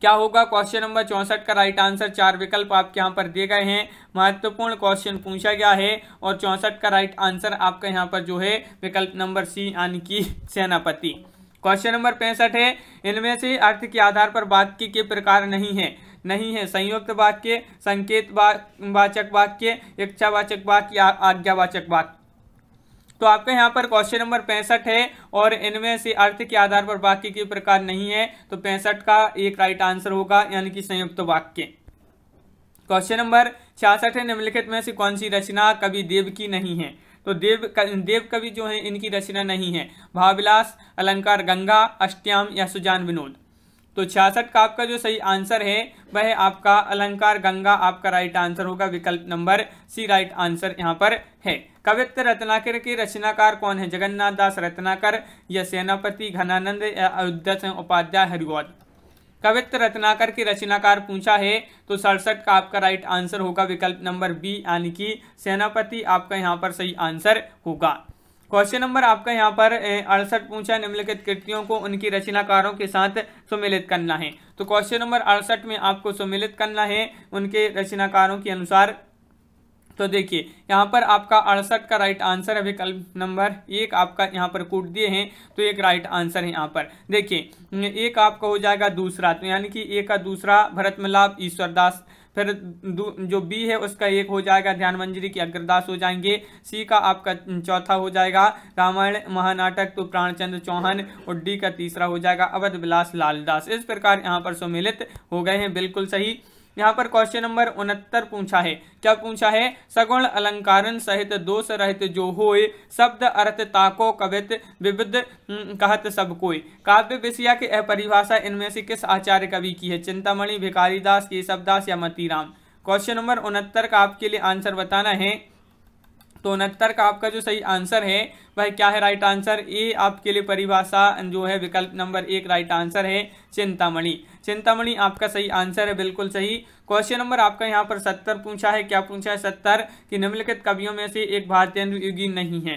क्या होगा क्वेश्चन नंबर चौंसठ का राइट आंसर चार विकल्प आपके यहाँ पर दिए गए हैं महत्वपूर्ण क्वेश्चन पूछा गया है और चौंसठ का राइट आंसर आपका यहाँ पर जो है विकल्प नंबर सी यानी कि सेनापति क्वेश्चन नंबर पैंसठ है इनमें से अर्थ के आधार पर वाक्य के प्रकार नहीं है नहीं है संयुक्त वाक्य संकेत वाचक वाक्य इच्छावाचक वाक्य आज्ञावाचक वाक्य तो आपका यहाँ पर क्वेश्चन नंबर पैंसठ है और इनमें से अर्थ के आधार पर वाक्य के प्रकार नहीं है तो पैंसठ का एक राइट आंसर होगा यानी कि संयुक्त वाक्य क्वेश्चन नंबर छियासठ है निम्नलिखित में से कौन सी रचना कवि देव की नहीं है तो देव देव कवि जो है इनकी रचना नहीं है भाविलास अलंकार गंगा अष्टयाम या सुजान विनोद तो छियासठ का आपका जो सही आंसर है वह है आपका अलंकार गंगा आपका राइट आंसर होगा विकल्प नंबर सी राइट आंसर यहाँ पर है कवित्र रत्नाकर के रचनाकार कौन है जगन्नाथ दास रत्नाकर या सेनापति घनानंद या अयोध्या उपाध्याय हरिवाद कवित्व रत्नाकर के रचनाकार पूछा है तो सड़सठ का आपका राइट आंसर होगा विकल्प नंबर बी यानी कि सेनापति आपका यहाँ पर सही आंसर होगा क्वेश्चन नंबर आपका यहाँ पर अड़सठ पूछा है निम्नलिखित कृतियों को उनकी रचनाकारों के साथ सुमिलित करना है तो क्वेश्चन नंबर अड़सठ में आपको सुमिलित करना है उनके रचनाकारों के अनुसार तो देखिए यहाँ पर आपका अड़सठ का राइट आंसर है विकल्प नंबर एक आपका यहाँ पर कूट दिए हैं तो एक राइट आंसर है यहाँ पर देखिए एक आपका हो जाएगा दूसरा तो यानी कि एक का दूसरा भरत मिलाप ईश्वरदास फिर जो बी है उसका एक हो जाएगा ध्यान मंजरी की अग्रदास हो जाएंगे सी का आपका चौथा हो जाएगा रामायण महानाटक तो प्राणचंद्र चौहान और डी का तीसरा हो जाएगा अवध विलास लालदास इस प्रकार यहाँ पर सम्मिलित हो गए हैं बिल्कुल सही यहाँ पर क्वेश्चन नंबर उनहत्तर पूछा है क्या पूछा है सगुण अलंकारण सहित दोष रहित जो होए शब्द अर्थ ताको कवित विविध हम्म, कहत सब कोई काव्य विषया की परिभाषा इनमें से किस आचार्य कवि की है चिंतामणि भिकारीदास केशवदास या मतीराम क्वेश्चन नंबर उनहत्तर का आपके लिए आंसर बताना है तो उनहत्तर का आपका जो सही आंसर है वह क्या है राइट आंसर ए आपके लिए परिभाषा जो है विकल्प नंबर एक राइट आंसर है चिंतामणि चिंतामणि आपका सही आंसर है बिल्कुल सही क्वेश्चन नंबर आपका यहाँ पर सत्तर पूछा है क्या पूछा है सत्तर कि निम्नलिखित कवियों में से एक भारतीय युगीन नहीं है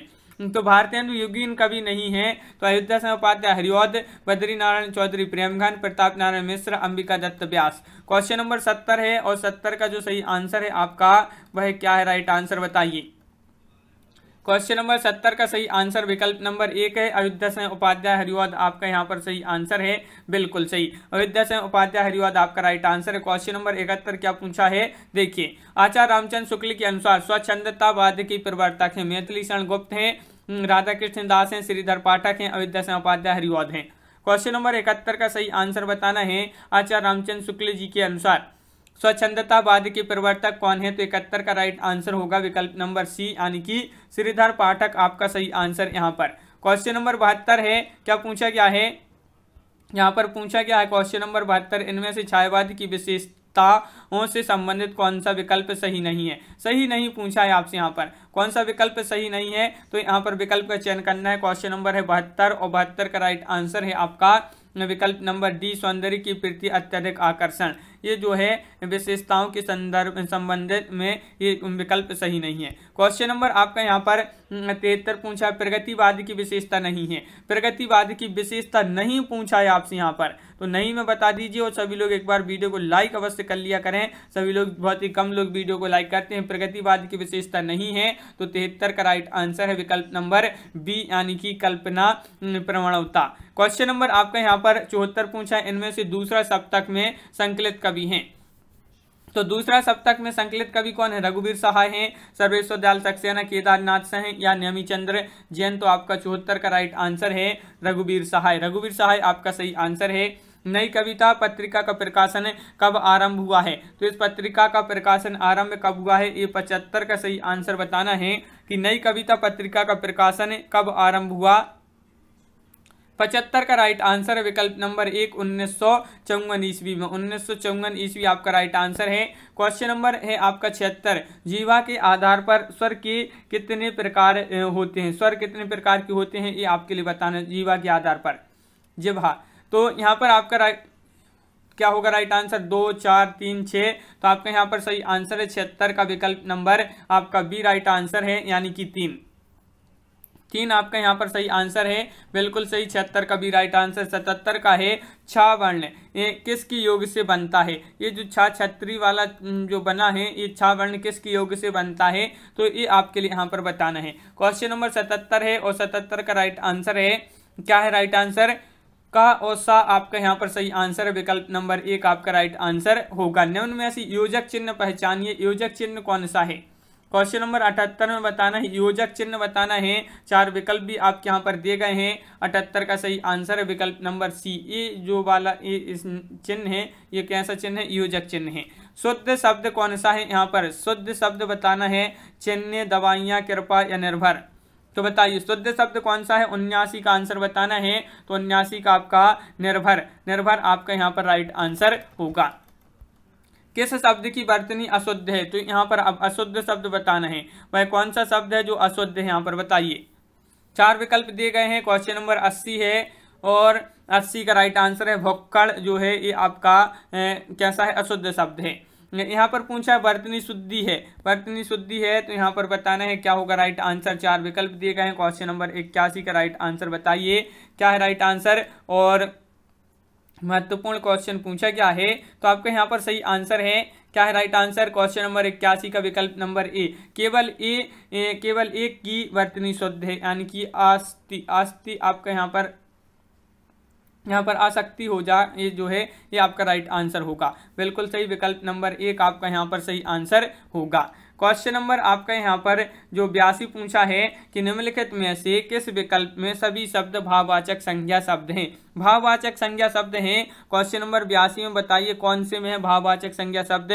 तो भारतीय युगीन कवि नहीं है तो अयोध्या सिंह उपाध्याय हरिऔध बद्री चौधरी प्रेमघन प्रताप नारायण मिश्र अंबिका दत्त व्यास क्वेश्चन नंबर सत्तर है और सत्तर का जो सही आंसर है आपका वह क्या है राइट आंसर बताइए क्वेश्चन नंबर सत्तर का सही आंसर विकल्प नंबर एक है अयोध्या सिंह उपाध्याय हरिवाद आपका यहाँ पर सही आंसर है बिल्कुल सही अयोध्या सिंह उपाध्याय हरिवाद आपका राइट आंसर है क्वेश्चन नंबर इकहत्तर क्या पूछा है देखिए आचार्य रामचंद्र शुक्ल के अनुसार स्वच्छंदतावाद की प्रवर्तक है मैथिली शरण गुप्त है हम्म, राधा कृष्ण दास हैं श्रीधर पाठक हैं अयोध्या सिंह उपाध्याय हरिवाद हैं क्वेश्चन नंबर इकहत्तर का सही आंसर बताना है आचार्य रामचंद्र शुक्ल जी के अनुसार स्वच्छंदतावाद के प्रवर्तक कौन है तो इकहत्तर का राइट आंसर होगा विकल्प नंबर सी यानी कि श्रीधर पाठक आपका सही आंसर यहाँ पर क्वेश्चन नंबर बहत्तर है क्या पूछा गया है यहाँ पर पूछा गया है क्वेश्चन नंबर बहत्तर इनमें से छायावाद की विशेषताओं से संबंधित कौन सा विकल्प सही नहीं है सही नहीं पूछा है आपसे यहाँ पर कौन सा विकल्प सही नहीं है तो यहाँ पर विकल्प का चयन करना है क्वेश्चन नंबर है बहत्तर और बहत्तर का राइट आंसर है आपका विकल्प नंबर डी सौंदर्य की प्रति अत्यधिक आकर्षण ये जो है विशेषताओं के संदर्भ संबंधित में ये विकल्प सही नहीं है क्वेश्चन नंबर आपका यहाँ पर हम्म, तिहत्तर पूछा प्रगतिवाद की विशेषता नहीं है प्रगतिवाद की विशेषता नहीं पूछा है आपसे यहाँ पर तो नहीं मैं बता दीजिए और सभी लोग एक बार वीडियो को लाइक अवश्य कर लिया करें सभी लोग बहुत ही कम लोग वीडियो को लाइक करते हैं प्रगतिवाद की विशेषता नहीं है तो तिहत्तर का राइट आंसर है विकल्प नंबर बी यानी कि कल्पना हम्म, प्रवणता क्वेश्चन नंबर आपका यहाँ पर चौहत्तर पूछा है इनमें से दूसरा सप्तक में संकलित कर कवि हैं तो दूसरा सप्तक में संकलित कवि कौन है रघुवीर सहाय हैं सर्वेश्वर दयाल सक्सेना केदारनाथ सह या नियमी चंद्र जैन तो आपका चौहत्तर का राइट आंसर है रघुवीर सहाय रघुवीर सहाय आपका सही आंसर है नई कविता पत्रिका का प्रकाशन कब आरंभ हुआ है तो इस पत्रिका का प्रकाशन आरंभ कब हुआ है ये पचहत्तर का सही आंसर बताना है कि नई कविता पत्रिका का प्रकाशन कब आरंभ हुआ पचहत्तर का राइट आंसर है विकल्प नंबर एक उन्नीस सौ चौवन ईस्वी में उन्नीस सौ चौवन ईस्वी आपका राइट आंसर है क्वेश्चन नंबर है आपका छिहत्तर जीवा के आधार पर स्वर के कितने प्रकार होते हैं स्वर कितने प्रकार के होते हैं ये आपके लिए बताना जीवा के आधार पर जीवा तो यहाँ पर आपका राइट क्या होगा राइट आंसर दो चार तीन छः तो आपका यहाँ पर सही आंसर है छिहत्तर का विकल्प नंबर आपका बी राइट आंसर है यानी कि तीन तीन आपका यहाँ पर सही आंसर है बिल्कुल सही छिहत्तर का भी राइट आंसर सतहत्तर का है छा वर्ण ये किसकी योग से बनता है ये जो छा छत्री वाला जो बना है ये छा वर्ण किसकी योग से बनता है तो ये आपके लिए यहाँ पर बताना है क्वेश्चन नंबर सतहत्तर है और सतहत्तर का राइट आंसर है क्या है राइट आंसर का और सा आपका यहाँ पर सही आंसर है विकल्प नंबर एक आपका राइट आंसर होगा निम्न में ऐसी योजक चिन्ह पहचानिए योजक चिन्ह कौन सा है क्वेश्चन नंबर अठहत्तर में बताना है योजक चिन्ह बताना है चार विकल्प भी आपके यहाँ पर दिए गए हैं अठहत्तर का सही आंसर है विकल्प नंबर सी ये जो वाला ये इस चिन्ह है ये कैसा चिन्ह है योजक चिन्ह है शुद्ध शब्द कौन सा है यहाँ पर शुद्ध शब्द बताना है चिन्ह दवाइयाँ कृपा या निर्भर तो बताइए शुद्ध शब्द कौन सा है उन्यासी का आंसर बताना है तो उन्यासी का आपका निर्भर निर्भर आपका यहाँ पर राइट आंसर होगा किस शब्द की वर्तनी अशुद्ध है तो यहाँ पर अब अशुद्ध शब्द बताना है वह कौन सा शब्द है जो अशुद्ध है यहाँ पर बताइए चार विकल्प दिए गए हैं क्वेश्चन नंबर अस्सी है और अस्सी का राइट आंसर है भोक्कड़ जो है ये आपका ए, कैसा है अशुद्ध शब्द है यहाँ पर पूछा है वर्तनी शुद्धि है वर्तनी शुद्धि है तो यहाँ पर बताना है क्या होगा राइट आंसर चार विकल्प दिए गए हैं क्वेश्चन नंबर इक्यासी का राइट आंसर बताइए क्या है राइट आंसर और महत्वपूर्ण क्वेश्चन पूछा गया है तो आपका यहाँ पर सही आंसर है क्या है राइट आंसर क्वेश्चन नंबर इक्यासी का विकल्प नंबर ए केवल ए, ए केवल एक की वर्तनी शुद्ध है यानी कि आस्ति आस्ति आपका यहाँ पर यहाँ पर आसक्ति हो जा ये जो है ये आपका राइट आंसर होगा बिल्कुल सही विकल्प नंबर एक आपका यहाँ पर सही आंसर होगा क्वेश्चन नंबर आपका यहाँ पर जो बयासी पूछा है कि निम्नलिखित में से किस विकल्प में सभी शब्द भाववाचक संज्ञा शब्द हैं भाववाचक संज्ञा शब्द हैं क्वेश्चन नंबर बयासी में बताइए कौन से में है भाववाचक संज्ञा शब्द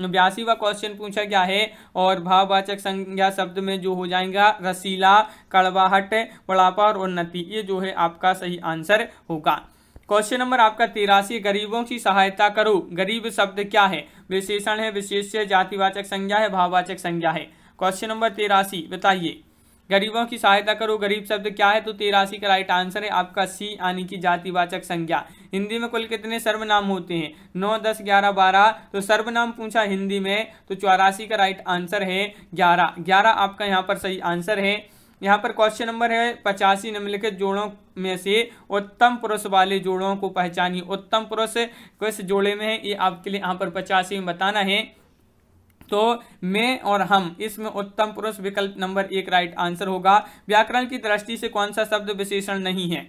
व क्वेश्चन पूछा गया है और भाववाचक संज्ञा शब्द में जो हो जाएगा रसीला कड़वाहट बड़ापा और उन्नति ये जो है आपका सही आंसर होगा क्वेश्चन नंबर आपका तिरासी गरीबों की सहायता करो गरीब शब्द क्या है विशेषण है विशेष जातिवाचक संज्ञा है भाववाचक संज्ञा है क्वेश्चन नंबर तिरासी बताइए गरीबों की सहायता करो गरीब शब्द क्या है तो तेरासी का राइट आंसर है आपका सी यानी कि जातिवाचक संज्ञा हिंदी में कुल कितने सर्वनाम होते हैं नौ दस ग्यारह बारह तो सर्वनाम पूछा हिंदी में तो चौरासी का राइट आंसर है ग्यारह ग्यारह आपका यहाँ पर सही आंसर है यहाँ पर क्वेश्चन नंबर है पचासी निम्नलिखित जोड़ों में से उत्तम पुरुष वाले जोड़ों को पहचानिए उत्तम पुरुष किस जोड़े में है ये आपके लिए यहाँ पर पचासी में बताना है तो मैं और हम इसमें उत्तम पुरुष विकल्प नंबर एक राइट आंसर होगा व्याकरण की दृष्टि से कौन सा शब्द विशेषण नहीं है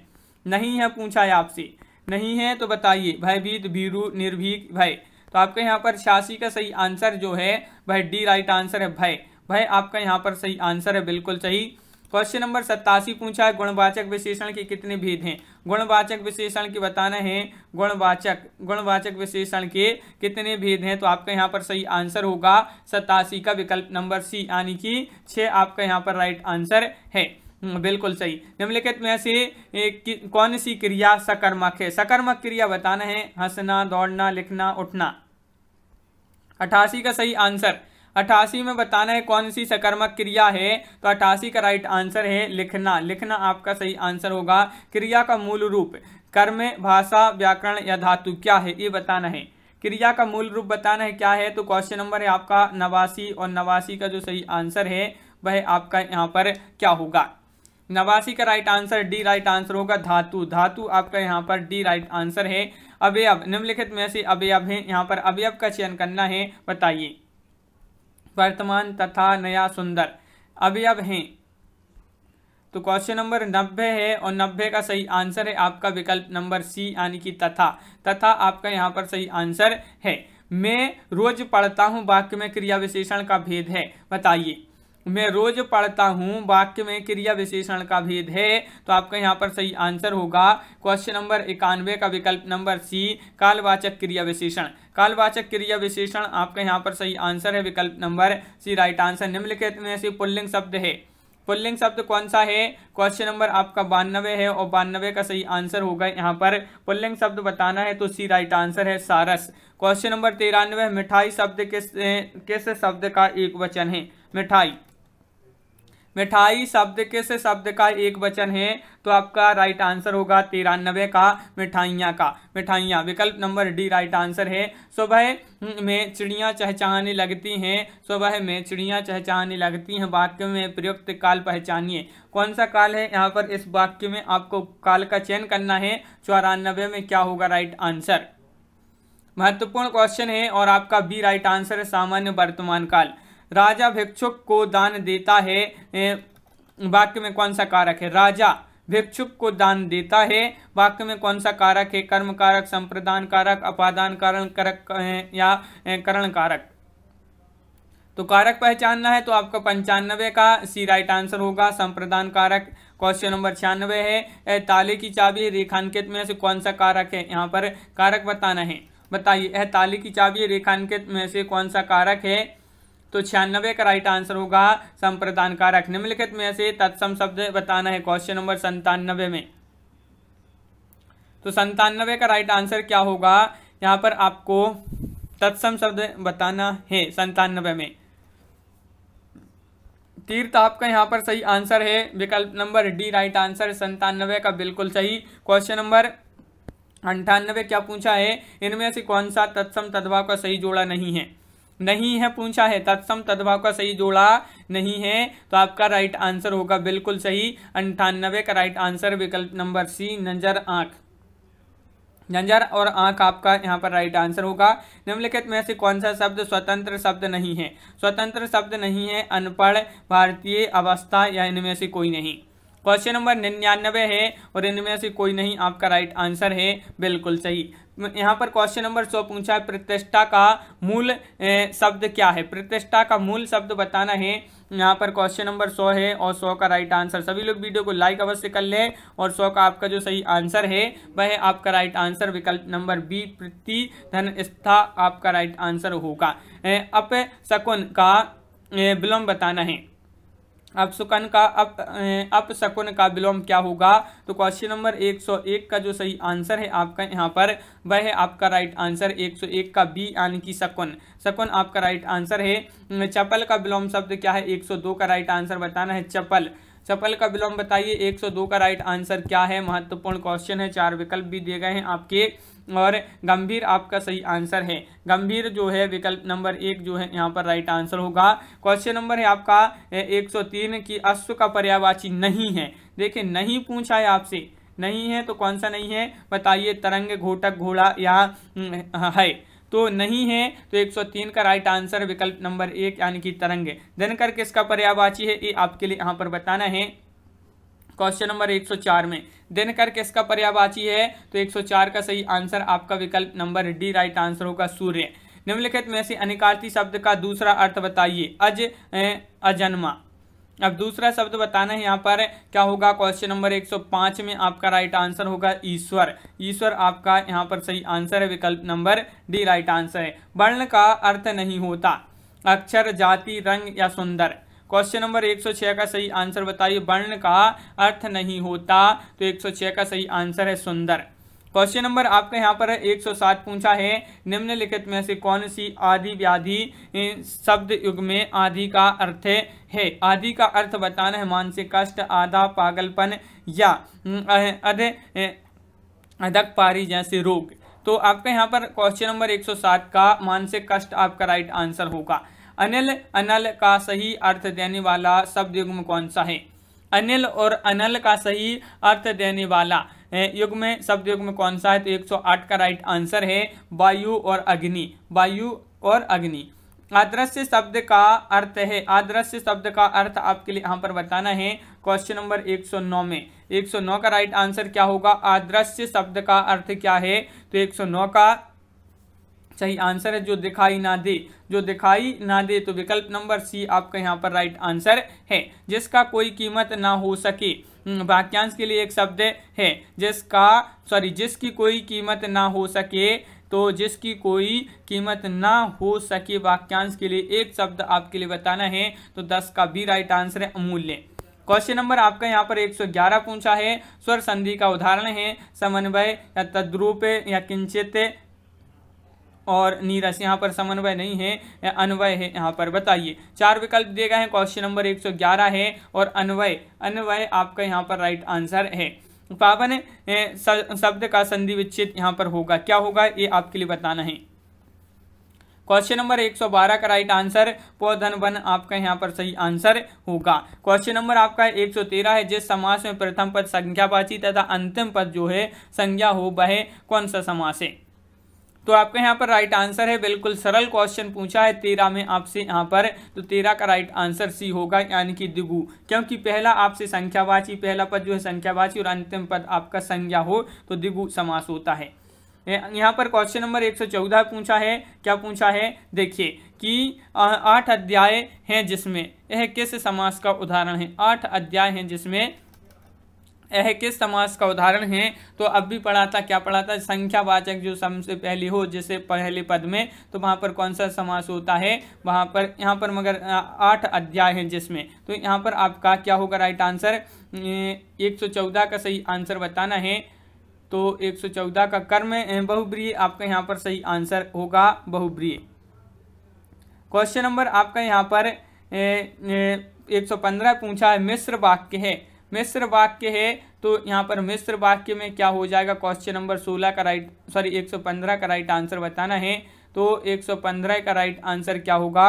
नहीं है पूछा है आपसे नहीं है तो बताइए भयभीत भीरू निर्भीक भय तो आपके यहाँ पर छियासी का सही आंसर जो है भय डी राइट आंसर है भय भय आपका यहाँ पर सही आंसर है बिल्कुल सही क्वेश्चन नंबर सत्तासी पूछा है गुणवाचक विशेषण के कितने भेद हैं गुणवाचक विशेषण के बताना है गुणवाचक गुणवाचक विशेषण के कितने भेद हैं तो आपका यहाँ पर सही आंसर होगा सतासी का विकल्प नंबर सी यानी कि छ आपका यहाँ पर राइट आंसर है हम्म, बिल्कुल सही निम्नलिखित में से कौन सी क्रिया सकर्मक है सकर्मक क्रिया बताना है हंसना दौड़ना लिखना उठना अठासी का सही आंसर अठासी में बताना है कौन सी सकर्मक क्रिया है तो अठासी का राइट आंसर है लिखना लिखना आपका सही आंसर होगा क्रिया का मूल रूप कर्म भाषा व्याकरण या धातु क्या है ये बताना है क्रिया का मूल रूप बताना है क्या है तो क्वेश्चन नंबर है आपका नवासी और नवासी का जो सही आंसर है वह आपका यहाँ पर क्या होगा नवासी का right answer D right answer होगा धातु धातु आपका यहाँ पर डी राइट आंसर है अवयव निम्नलिखित में से अवयव है यहाँ पर अवयव का चयन करना है बताइए वर्तमान तथा नया सुंदर अवयव हैं तो क्वेश्चन नंबर नब्बे है और नब्बे का सही आंसर है आपका विकल्प नंबर सी यानी कि तथा तथा आपका यहाँ पर सही आंसर है मैं रोज पढ़ता हूँ वाक्य में क्रिया विशेषण का भेद है बताइए मैं रोज पढ़ता हूँ वाक्य में क्रिया विशेषण का भेद है तो आपका यहाँ पर सही आंसर होगा क्वेश्चन नंबर इक्यानवे का विकल्प नंबर सी कालवाचक क्रिया विशेषण कालवाचक क्रिया विशेषण आपका यहाँ पर सही आंसर है विकल्प नंबर सी राइट आंसर निम्नलिखित में से पुल्लिंग शब्द है पुल्लिंग शब्द कौन सा है क्वेश्चन नंबर आपका बानवे है और बानवे का सही आंसर होगा यहाँ पर पुल्लिंग शब्द बताना है तो सी राइट आंसर है सारस क्वेश्चन नंबर तिरानवे मिठाई शब्द किस किस शब्द का एक वचन है मिठाई मिठाई शब्द किस शब्द का एक वचन है तो आपका राइट आंसर होगा तिरानबे का मिठाइयाँ का मिठाइयाँ विकल्प नंबर डी राइट आंसर है सुबह में चिड़ियाँ चहचहाने लगती हैं सुबह में चिड़ियाँ चहचहाने लगती हैं वाक्य में प्रयुक्त काल पहचानिए कौन सा काल है यहाँ पर इस वाक्य में आपको काल का चयन करना है चौरानबे में क्या होगा राइट आंसर महत्वपूर्ण क्वेश्चन है और आपका बी राइट आंसर है सामान्य वर्तमान काल राजा भिक्षुक को दान देता है वाक्य में कौन सा कारक है राजा भिक्षुक को दान देता है वाक्य में कौन सा कारक है कर्म कारक संप्रदान कारक अपादान कारण कारक या करण कारक तो कारक पहचानना है तो आपका पंचानवे का सी राइट आंसर होगा संप्रदान कारक क्वेश्चन नंबर छियानवे है ताले की चाबी रेखांकित में से कौन सा कारक है यहाँ पर कारक बताना है बताइए ताले की चाबी रेखांकित में से कौन सा कारक है तो छियानबे का राइट आंसर होगा संप्रदान कारक निम्नलिखित में से तत्सम शब्द बताना है क्वेश्चन नंबर संतानवे में तो संतानवे का राइट आंसर क्या होगा यहां पर आपको तत्सम शब्द बताना है संतानवे में तीर्थ आपका यहाँ पर सही आंसर है विकल्प नंबर डी राइट आंसर संतानवे का बिल्कुल सही क्वेश्चन नंबर अंठानवे क्या पूछा है इनमें से कौन सा तत्सम तद्भाव का सही जोड़ा नहीं है नहीं है पूछा है तत्सम तद्भाव का सही जोड़ा नहीं है तो आपका राइट आंसर होगा बिल्कुल सही अंठानबे का राइट आंसर विकल्प नंबर सी नजर आंख झंझर और आंख आपका यहाँ पर राइट आंसर होगा निम्नलिखित में से कौन सा शब्द स्वतंत्र शब्द नहीं है स्वतंत्र शब्द नहीं है अनपढ़ भारतीय अवस्था या इनमें से कोई नहीं क्वेश्चन नंबर निन्यानवे है और इनमें से कोई नहीं आपका राइट आंसर है बिल्कुल सही यहाँ पर क्वेश्चन नंबर सौ पूछा है प्रतिष्ठा का मूल शब्द क्या है प्रतिष्ठा का मूल शब्द बताना है यहाँ पर क्वेश्चन नंबर सौ है और सौ का राइट आंसर सभी लोग वीडियो को लाइक अवश्य कर लें और सौ का आपका जो सही आंसर है वह आपका राइट आंसर विकल्प नंबर बी प्रति धन स्था आपका राइट आंसर होगा अप शकुन का विलम्ब बताना है अपशुकन का अप अपशकुन का विलोम क्या होगा तो क्वेश्चन नंबर 101 का जो सही आंसर है आपका यहाँ पर वह है आपका राइट आंसर 101 का बी यानी कि शकुन शकुन आपका राइट आंसर है चपल का विलोम शब्द क्या है 102 का राइट आंसर बताना है चपल सफल का विलोम बताइए 102 का राइट आंसर क्या है महत्वपूर्ण क्वेश्चन है चार विकल्प भी दिए गए हैं आपके और गंभीर आपका सही आंसर है गंभीर जो है विकल्प नंबर एक जो है यहाँ पर राइट आंसर होगा क्वेश्चन नंबर है आपका 103 की अश्व का पर्यावाची नहीं है देखिए नहीं पूछा है आपसे नहीं है तो कौन सा नहीं है बताइए तरंग घोटक घोड़ा यहाँ हम्म, है तो नहीं है तो 103 का राइट आंसर विकल्प नंबर एक यानी कि तरंग धनकर किसका पर्यावाची है ये आपके लिए यहाँ पर बताना है क्वेश्चन नंबर 104 में दिनकर किसका पर्यावाची है तो 104 का सही आंसर आपका विकल्प नंबर डी राइट आंसर होगा सूर्य निम्नलिखित में से अनिकार्थी शब्द का दूसरा अर्थ बताइए अज अजन्मा अब दूसरा शब्द बताना है यहाँ पर क्या होगा क्वेश्चन नंबर 105 में आपका राइट आंसर होगा ईश्वर ईश्वर आपका यहाँ पर सही आंसर है विकल्प नंबर डी राइट आंसर है वर्ण का अर्थ नहीं होता अक्षर जाति रंग या सुंदर क्वेश्चन नंबर 106 का सही आंसर बताइए वर्ण का अर्थ नहीं होता तो 106 का सही आंसर है सुंदर क्वेश्चन नंबर आपके यहाँ पर 107 पूछा है निम्नलिखित में से कौन सी आदि व्याधि शब्द युग में आदि का अर्थ है आदि का अर्थ बताना है मानसिक कष्ट आधा पागलपन या अध अधक पारी जैसे रोग तो आपके यहाँ पर क्वेश्चन नंबर 107 का मानसिक कष्ट आपका राइट आंसर होगा अनिल अनल का सही अर्थ देने वाला शब्द युग्म कौन सा है अनिल और अनल का सही अर्थ देने वाला युग में शब्द युग में कौन सा है तो 108 का राइट आंसर है वायु और अग्नि वायु और अग्नि आदृश्य शब्द का अर्थ है आदृश्य शब्द का अर्थ आपके लिए यहाँ पर बताना है क्वेश्चन नंबर 109 में 109 का राइट आंसर क्या होगा आदृश्य शब्द का अर्थ क्या है तो 109 का सही आंसर है जो दिखाई ना दे जो दिखाई ना दे तो विकल्प नंबर सी आपका यहाँ पर राइट आंसर है जिसका कोई कीमत ना हो सके हम्म, वाक्यांश के लिए एक शब्द है जिसका सॉरी जिसकी कोई कीमत ना हो सके तो जिसकी कोई कीमत ना हो सके वाक्यांश के लिए एक शब्द आपके लिए बताना है तो दस का भी राइट आंसर है अमूल्य क्वेश्चन नंबर आपका यहाँ पर 111 पूछा है स्वर संधि का उदाहरण है समन्वय या तद्रूप या किंचित और नीरस यहाँ पर समन्वय नहीं है अन्वय है यहाँ पर बताइए चार विकल्प दिए गए हैं क्वेश्चन नंबर 111 है और अन्वय अन्वय आपका यहाँ पर राइट आंसर है पावन शब्द का संधि विच्छेद यहाँ पर होगा क्या होगा ये आपके लिए बताना है क्वेश्चन नंबर 112 का राइट आंसर पौधन वन आपका यहाँ पर सही आंसर होगा क्वेश्चन नंबर आपका 113 है जिस समास में प्रथम पद संख्यावाची तथा अंतिम पद जो है संज्ञा हो वह कौन सा समास है तो आपका यहाँ पर राइट आंसर है बिल्कुल सरल क्वेश्चन पूछा है तेरह में आपसे यहाँ पर तो तेरह का राइट आंसर सी होगा यानी कि दिगु क्योंकि पहला आपसे संख्यावाची पहला पद जो है संख्यावाची और अंतिम पद आपका संज्ञा हो तो दिगु समास होता है यहाँ पर क्वेश्चन नंबर 114 पूछा है क्या पूछा है देखिए कि आठ अध्याय हैं जिसमें यह किस समास का उदाहरण है आठ अध्याय हैं जिसमें यह किस समास का उदाहरण है तो अब भी पढ़ा था क्या पढ़ा था संख्यावाचक जो सबसे पहले हो जैसे पहले पद में तो वहां पर कौन सा समास होता है वहां पर यहाँ पर मगर आठ अध्याय हैं जिसमें तो यहाँ पर आपका क्या होगा राइट आंसर एक सौ चौदह का सही आंसर बताना है तो 114 का कर्म बहुब्रीय आपका यहाँ पर सही आंसर होगा बहुब्रीय क्वेश्चन नंबर आपका यहाँ पर एक सौ पंद्रह पूछा है मिश्र वाक्य है मिश्र वाक्य है तो यहाँ पर मिश्र वाक्य में क्या हो जाएगा क्वेश्चन नंबर सोलह का राइट सॉरी एक सौ पंद्रह का राइट आंसर बताना है तो एक सौ पंद्रह का राइट आंसर क्या होगा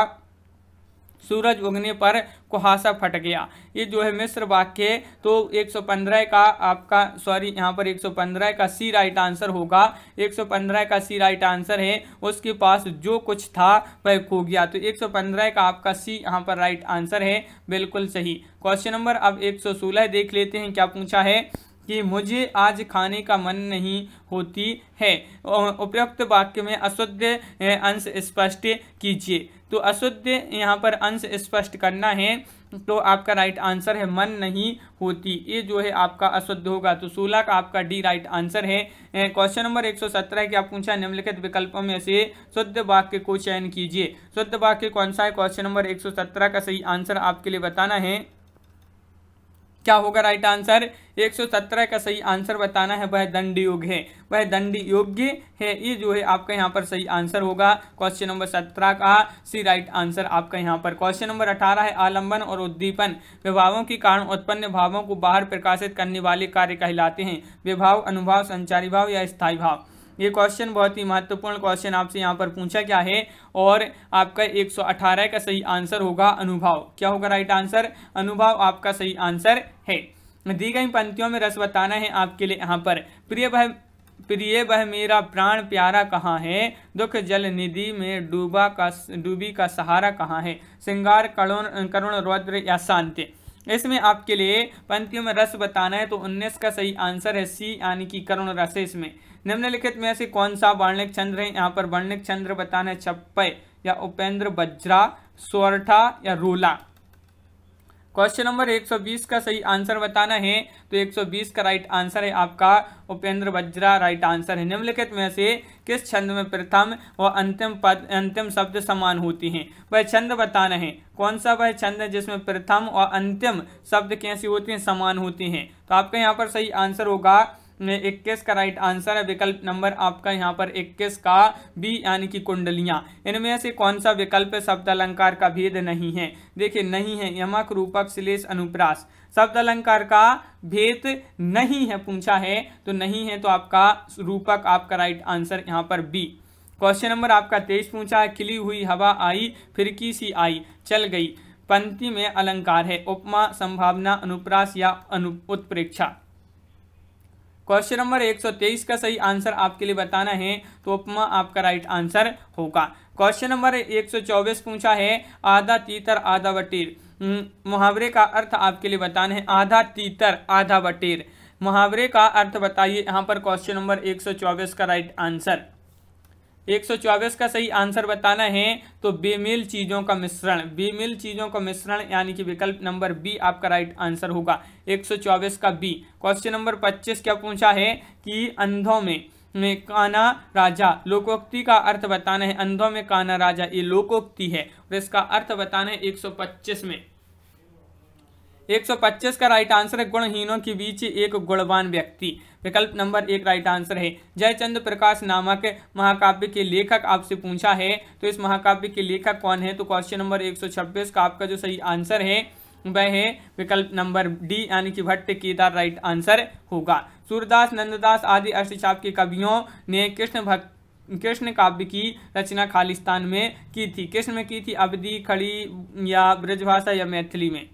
सूरज उगने पर कुहासा फट गया ये जो है मिस्र वाक्य तो 115 का आपका सॉरी यहाँ पर 115 का सी राइट आंसर होगा 115 का सी राइट आंसर है उसके पास जो कुछ था वह खो गया तो 115 का आपका सी यहाँ पर राइट आंसर है बिल्कुल सही क्वेश्चन नंबर अब 116 देख लेते हैं क्या पूछा है कि मुझे आज खाने का मन नहीं होती है उपयुक्त वाक्य में अशुद्ध अंश स्पष्ट कीजिए तो अशुद्ध यहाँ पर अंश स्पष्ट करना है तो आपका राइट आंसर है मन नहीं होती ये जो है आपका अशुद्ध होगा तो सोलह का आपका डी राइट आंसर है क्वेश्चन नंबर एक सौ सत्रह आप पूछा निम्नलिखित विकल्पों में से शुद्ध वाक्य को चयन कीजिए शुद्ध वाक्य कौन सा है क्वेश्चन नंबर एक सौ सत्रह का सही आंसर आपके लिए बताना है क्या होगा राइट आंसर 117 का सही आंसर बताना है वह दंड योग्य है वह दंड योग्य है ये जो है आपका यहाँ पर सही आंसर होगा क्वेश्चन नंबर 17 का सी राइट आंसर आपका यहाँ पर क्वेश्चन नंबर 18 है आलंबन और उद्दीपन विभावों के कारण उत्पन्न भावों को बाहर प्रकाशित करने वाले कार्य कहलाते हैं विभाव अनुभाव संचारी भाव या स्थायी भाव ये क्वेश्चन बहुत ही महत्वपूर्ण क्वेश्चन आपसे यहाँ पर पूछा गया है और आपका 118 का सही आंसर होगा अनुभाव क्या होगा राइट आंसर अनुभव आपका सही आंसर है दी गई पंक्तियों में रस बताना है आपके लिए यहाँ पर प्रिय भय प्रिय वह मेरा प्राण प्यारा कहाँ है दुख जल निधि में डूबा का डूबी का सहारा कहाँ है श्रृंगार करुण करुण रौद्र या शांति इसमें आपके लिए पंक्तियों में रस बताना है तो उन्नीस का सही आंसर है सी यानी कि करुण रस इसमें निम्नलिखित में से कौन सा वर्णिक चंद्र है यहाँ पर वर्णिक चंद्र बताना है छप्पे या उपेंद्र बज्रा सोरठा या रूला क्वेश्चन नंबर 120 का सही आंसर बताना है तो 120 का राइट आंसर है आपका उपेंद्र बज्रा राइट आंसर है निम्नलिखित में से किस छंद में प्रथम व अंतिम पद अंतिम शब्द समान होती हैं वह छंद बताना है कौन सा वह छंद है जिसमें प्रथम और अंतिम शब्द कैसी होती हैं समान होती हैं तो आपका यहाँ पर सही आंसर होगा इक्कीस का राइट आंसर है विकल्प नंबर आपका यहाँ पर इक्कीस का बी यानी कि कुंडलियां इनमें से कौन सा विकल्प शब्द अलंकार का भेद नहीं है देखिए नहीं है यमक रूपक श्लेष अनुप्रास शब्द अलंकार का भेद नहीं है पूछा है तो नहीं है तो आपका रूपक आपका राइट आंसर यहाँ पर बी क्वेश्चन नंबर आपका तेईस पूछा है खिली हुई हवा आई फिरकी सी आई चल गई पंक्ति में अलंकार है उपमा संभावना अनुप्रास या अनु उत्प्रेक्षा क्वेश्चन नंबर 123 का सही आंसर आपके लिए बताना है तो उपमा आपका राइट आंसर होगा क्वेश्चन नंबर 124 पूछा है आधा तीतर आधा बटीर मुहावरे का अर्थ आपके लिए बताना है आधा तीतर आधा बटीर मुहावरे का अर्थ बताइए यहाँ पर क्वेश्चन नंबर 124 का राइट आंसर 124 का सही आंसर बताना है तो बेमेल चीज़ों का मिश्रण बेमेल चीज़ों का मिश्रण यानी कि विकल्प नंबर बी आपका राइट आंसर होगा 124 का बी क्वेश्चन नंबर 25 क्या पूछा है कि अंधों में में काना राजा लोकोक्ति का अर्थ बताना है अंधों में काना राजा ये लोकोक्ति है और इसका अर्थ बताना है 125 में 125 का राइट आंसर है गुणहीनों के बीच एक गुणवान व्यक्ति विकल्प नंबर एक राइट आंसर है जयचंद प्रकाश नामक महाकाव्य के लेखक आपसे पूछा है तो इस महाकाव्य के लेखक कौन है तो क्वेश्चन नंबर 126 का आपका जो सही आंसर है वह है विकल्प नंबर डी यानी कि भट्ट केदार राइट आंसर होगा सूरदास नंददास आदि अर्थशाप के कवियों ने कृष्ण भक्त कृष्ण काव्य की रचना खालिस्तान में की थी कृष्ण में की थी अवधि खड़ी या ब्रजभाषा या मैथिली में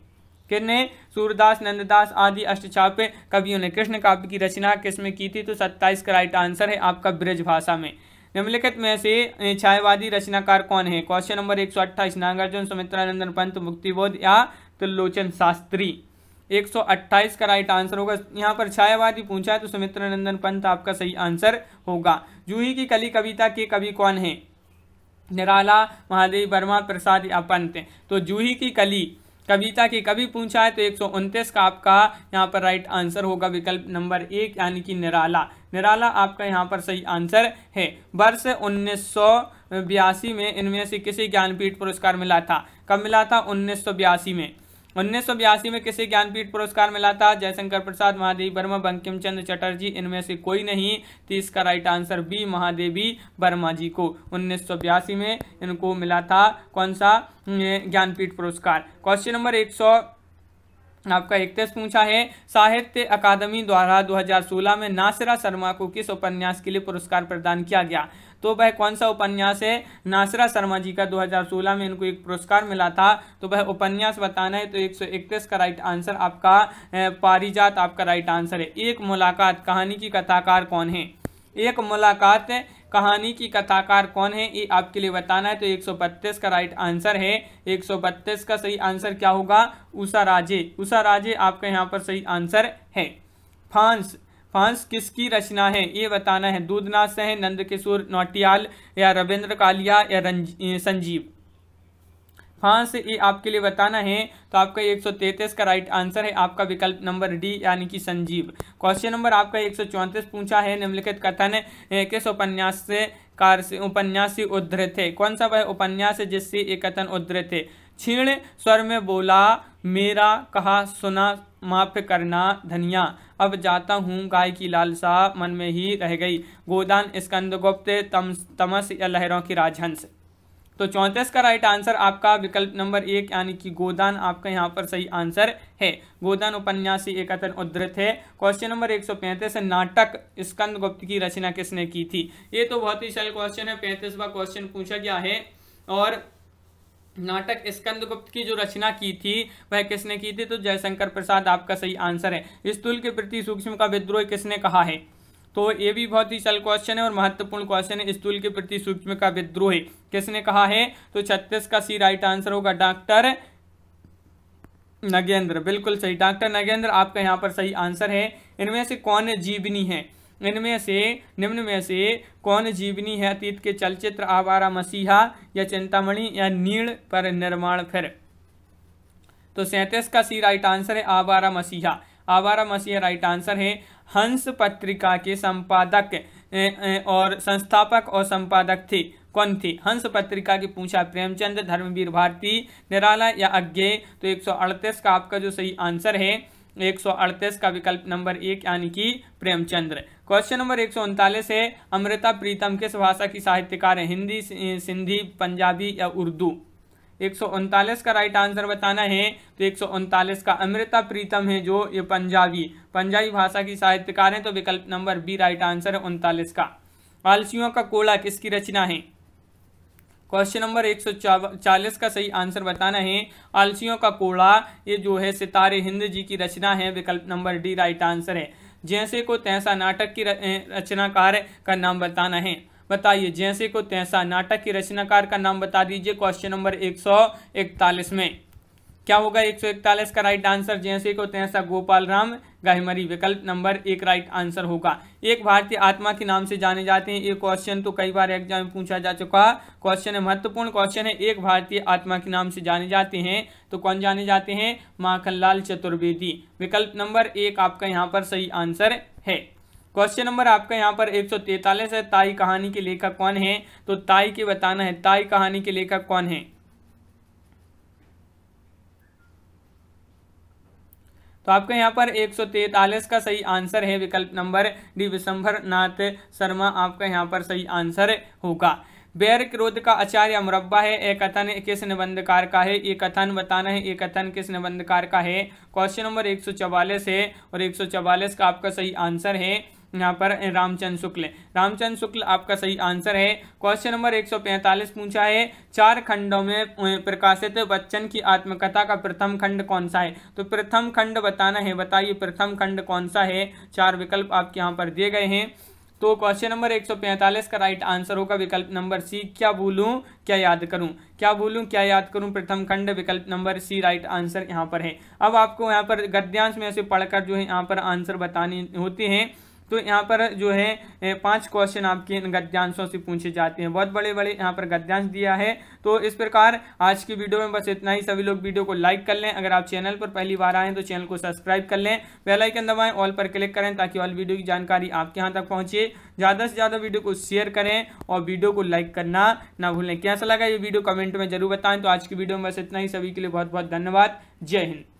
किसने सूरदास नंददास आदि अष्टछापे कवियों ने कृष्ण काव्य की रचना किसमें की थी तो सत्ताईस का राइट आंसर है आपका ब्रज भाषा में निम्नलिखित में से छायावादी रचनाकार कौन है क्वेश्चन नंबर एक सौ अट्ठाईस नागार्जुन सुमित्रानंदन पंत मुक्तिबोध या त्रिलोचन शास्त्री 128 का राइट आंसर होगा यहाँ पर छायावादी पूछा है तो सुमित्र नंदन पंत आपका सही आंसर होगा जूही की कली कविता के कवि कौन है निराला महादेव वर्मा प्रसाद या पंत तो जूही की कली कविता की कभी पूछा है तो एक का आपका यहाँ पर राइट आंसर होगा विकल्प नंबर एक यानी कि निराला निराला आपका यहाँ पर सही आंसर है वर्ष उन्नीस में इनमें से किसी ज्ञानपीठ पुरस्कार मिला था कब मिला था उन्नीस में उन्नीस में किसे ज्ञानपीठ पुरस्कार मिला था जयशंकर प्रसाद महादेवी वर्मा बंकिम चंद्र चटर्जी इनमें से कोई नहीं तो इसका right answer B Mahadevi Verma ji को उन्नीस में इनको मिला था कौन सा ज्ञानपीठ पुरस्कार क्वेश्चन नंबर एक आपका इकतीस पूछा है साहित्य अकादमी द्वारा 2016 में नासिरा शर्मा को किस उपन्यास के लिए पुरस्कार प्रदान किया गया तो वह कौन सा उपन्यास है नासरा शर्मा जी का 2016 में इनको एक पुरस्कार मिला था तो वह उपन्यास बताना है तो एक का राइट आंसर आपका पारिजात आपका राइट आंसर है एक मुलाकात कहानी की कथाकार कौन है एक मुलाकात कहानी की कथाकार कौन है ये आपके लिए बताना है तो 132 का राइट आंसर है 132 का सही आंसर क्या होगा उषा राजे उषा राजे आपका यहाँ पर सही आंसर है फ्रांस हंस किसकी रचना है ये बताना है दूधनाथ है नंद किशोर नौटियाल या रविंद्र कालिया या संजीव फांस ये आपके लिए बताना है तो आपका 133 का राइट आंसर है आपका विकल्प नंबर डी यानी कि संजीव क्वेश्चन नंबर आपका एक पूछा है निम्नलिखित कथन किस उपन्यास से कार से उपन्यासी उद्धृत है कौन सा वह उपन्यास है जिससे ये कथन उद्धृत है छीण स्वर में बोला मेरा कहा सुना माफ करना धनिया अब जाता हूँ गाय की लालसा मन में ही रह गई गोदान स्कंदगुप्त तम, तमस या लहरों की राजहंस तो चौंतीस का राइट आंसर आपका विकल्प नंबर एक यानी कि गोदान आपका यहाँ पर सही आंसर है गोदान उपन्यासी एकतन उद्धृत है क्वेश्चन नंबर एक सौ पैंतीस नाटक स्कंद गुप्त की रचना किसने की थी ये तो बहुत ही सरल क्वेश्चन है पैंतीसवा क्वेश्चन पूछा गया है और नाटक स्कंदगुप्त की जो रचना की थी वह किसने की थी तो जयशंकर प्रसाद आपका सही आंसर है तुल के प्रति सूक्ष्म का विद्रोह किसने कहा है तो ये भी बहुत ही सल क्वेश्चन है और महत्वपूर्ण क्वेश्चन है स्थूल के प्रति सूक्ष्म का विद्रोह किसने कहा है तो छत्तीस का सी राइट आंसर होगा डॉक्टर नगेंद्र बिल्कुल सही डॉक्टर नगेंद्र आपका यहाँ पर सही आंसर है इनमें से कौन जीवनी है इनमें से निम्न में से कौन जीवनी है अतीत के चलचित्र आवारा मसीहा या चिंतामणि या नील पर निर्माण फिर तो सैंतीस का सी राइट आंसर है आवारा मसीहा आवारा मसीहा राइट आंसर है हंस पत्रिका के संपादक और संस्थापक और संपादक थे कौन थे हंस पत्रिका की पूछा प्रेमचंद धर्मवीर भारती निराला या अज्ञे तो 138 का आपका जो सही आंसर है 138 का विकल्प नंबर एक यानी कि प्रेमचंद्र क्वेश्चन नंबर एक है अमृता प्रीतम किस भाषा की साहित्यकार है हिंदी सिंधी पंजाबी या उर्दू एक का राइट आंसर बताना है तो एक का अमृता प्रीतम है जो ये पंजाबी पंजाबी भाषा की साहित्यकार है तो विकल्प नंबर बी राइट आंसर है उनतालीस का आलसियों का कोला किसकी रचना है क्वेश्चन नंबर एक सौ चालीस का सही आंसर बताना है आलसियों का कोड़ा ये जो है सितारे हिंद जी की रचना है विकल्प नंबर डी राइट आंसर है जैसे को तैसा नाटक की रचनाकार का नाम बताना है बताइए जैसे को तैसा नाटक की रचनाकार का नाम बता दीजिए क्वेश्चन नंबर एक सौ इकतालीस में क्या होगा एक सौ इकतालीस का राइट आंसर जैसे को तैसा गोपाल राम गाहिमरी विकल्प नंबर एक राइट आंसर होगा एक भारतीय आत्मा के नाम से जाने जाते हैं ये क्वेश्चन तो कई बार एग्जाम में पूछा जा चुका क्वेश्चन है महत्वपूर्ण क्वेश्चन है एक भारतीय आत्मा के नाम से जाने जाते हैं तो कौन जाने जाते हैं माखनलाल चतुर्वेदी विकल्प नंबर एक आपका यहाँ पर सही आंसर है क्वेश्चन नंबर आपका यहाँ पर एक है ताई कहानी के लेखक कौन है तो ताई के बताना है ताई कहानी के लेखक कौन है तो आपका यहाँ पर एक का सही आंसर है विकल्प नंबर डी विशंभर नाथ शर्मा आपका यहाँ पर सही आंसर होगा बैर क्रोध का आचार्य मुरब्बा है एक कथन किस निबंधकार का है ये कथन बताना है ये कथन किस निबंधकार का है क्वेश्चन नंबर एक सौ है और एक सौ का आपका सही आंसर है यहाँ पर रामचंद्र शुक्ल रामचंद्र शुक्ल आपका सही आंसर है क्वेश्चन नंबर 145 पूछा है चार खंडों में प्रकाशित बच्चन की आत्मकथा का प्रथम खंड कौन सा है तो प्रथम खंड बताना है बताइए प्रथम खंड कौन सा है चार विकल्प आपके यहाँ पर दिए गए हैं तो क्वेश्चन नंबर 145 का राइट आंसर होगा विकल्प नंबर सी क्या भूलूं क्या याद करूं क्या भूलूं क्या याद करूं प्रथम खंड विकल्प नंबर सी राइट आंसर यहां पर है अब आपको यहां पर गद्यांश में से पढ़कर जो है यहां पर आंसर बताने होते हैं तो यहाँ पर जो है पांच क्वेश्चन आपके गद्यांशों से पूछे जाते हैं बहुत बड़े बड़े यहाँ पर गद्यांश दिया है तो इस प्रकार आज की वीडियो में बस इतना ही सभी लोग वीडियो को लाइक कर लें अगर आप चैनल पर पहली बार आएँ तो चैनल को सब्सक्राइब कर लें बेलाइकन दबाएँ ऑल पर क्लिक करें ताकि ऑल वीडियो की जानकारी आपके यहाँ तक पहुँचे ज़्यादा से ज़्यादा वीडियो को शेयर करें और वीडियो को लाइक करना ना भूलें कैसा लगा ये वीडियो कमेंट में जरूर बताएं तो आज की वीडियो में बस इतना ही सभी के लिए बहुत बहुत धन्यवाद जय हिंद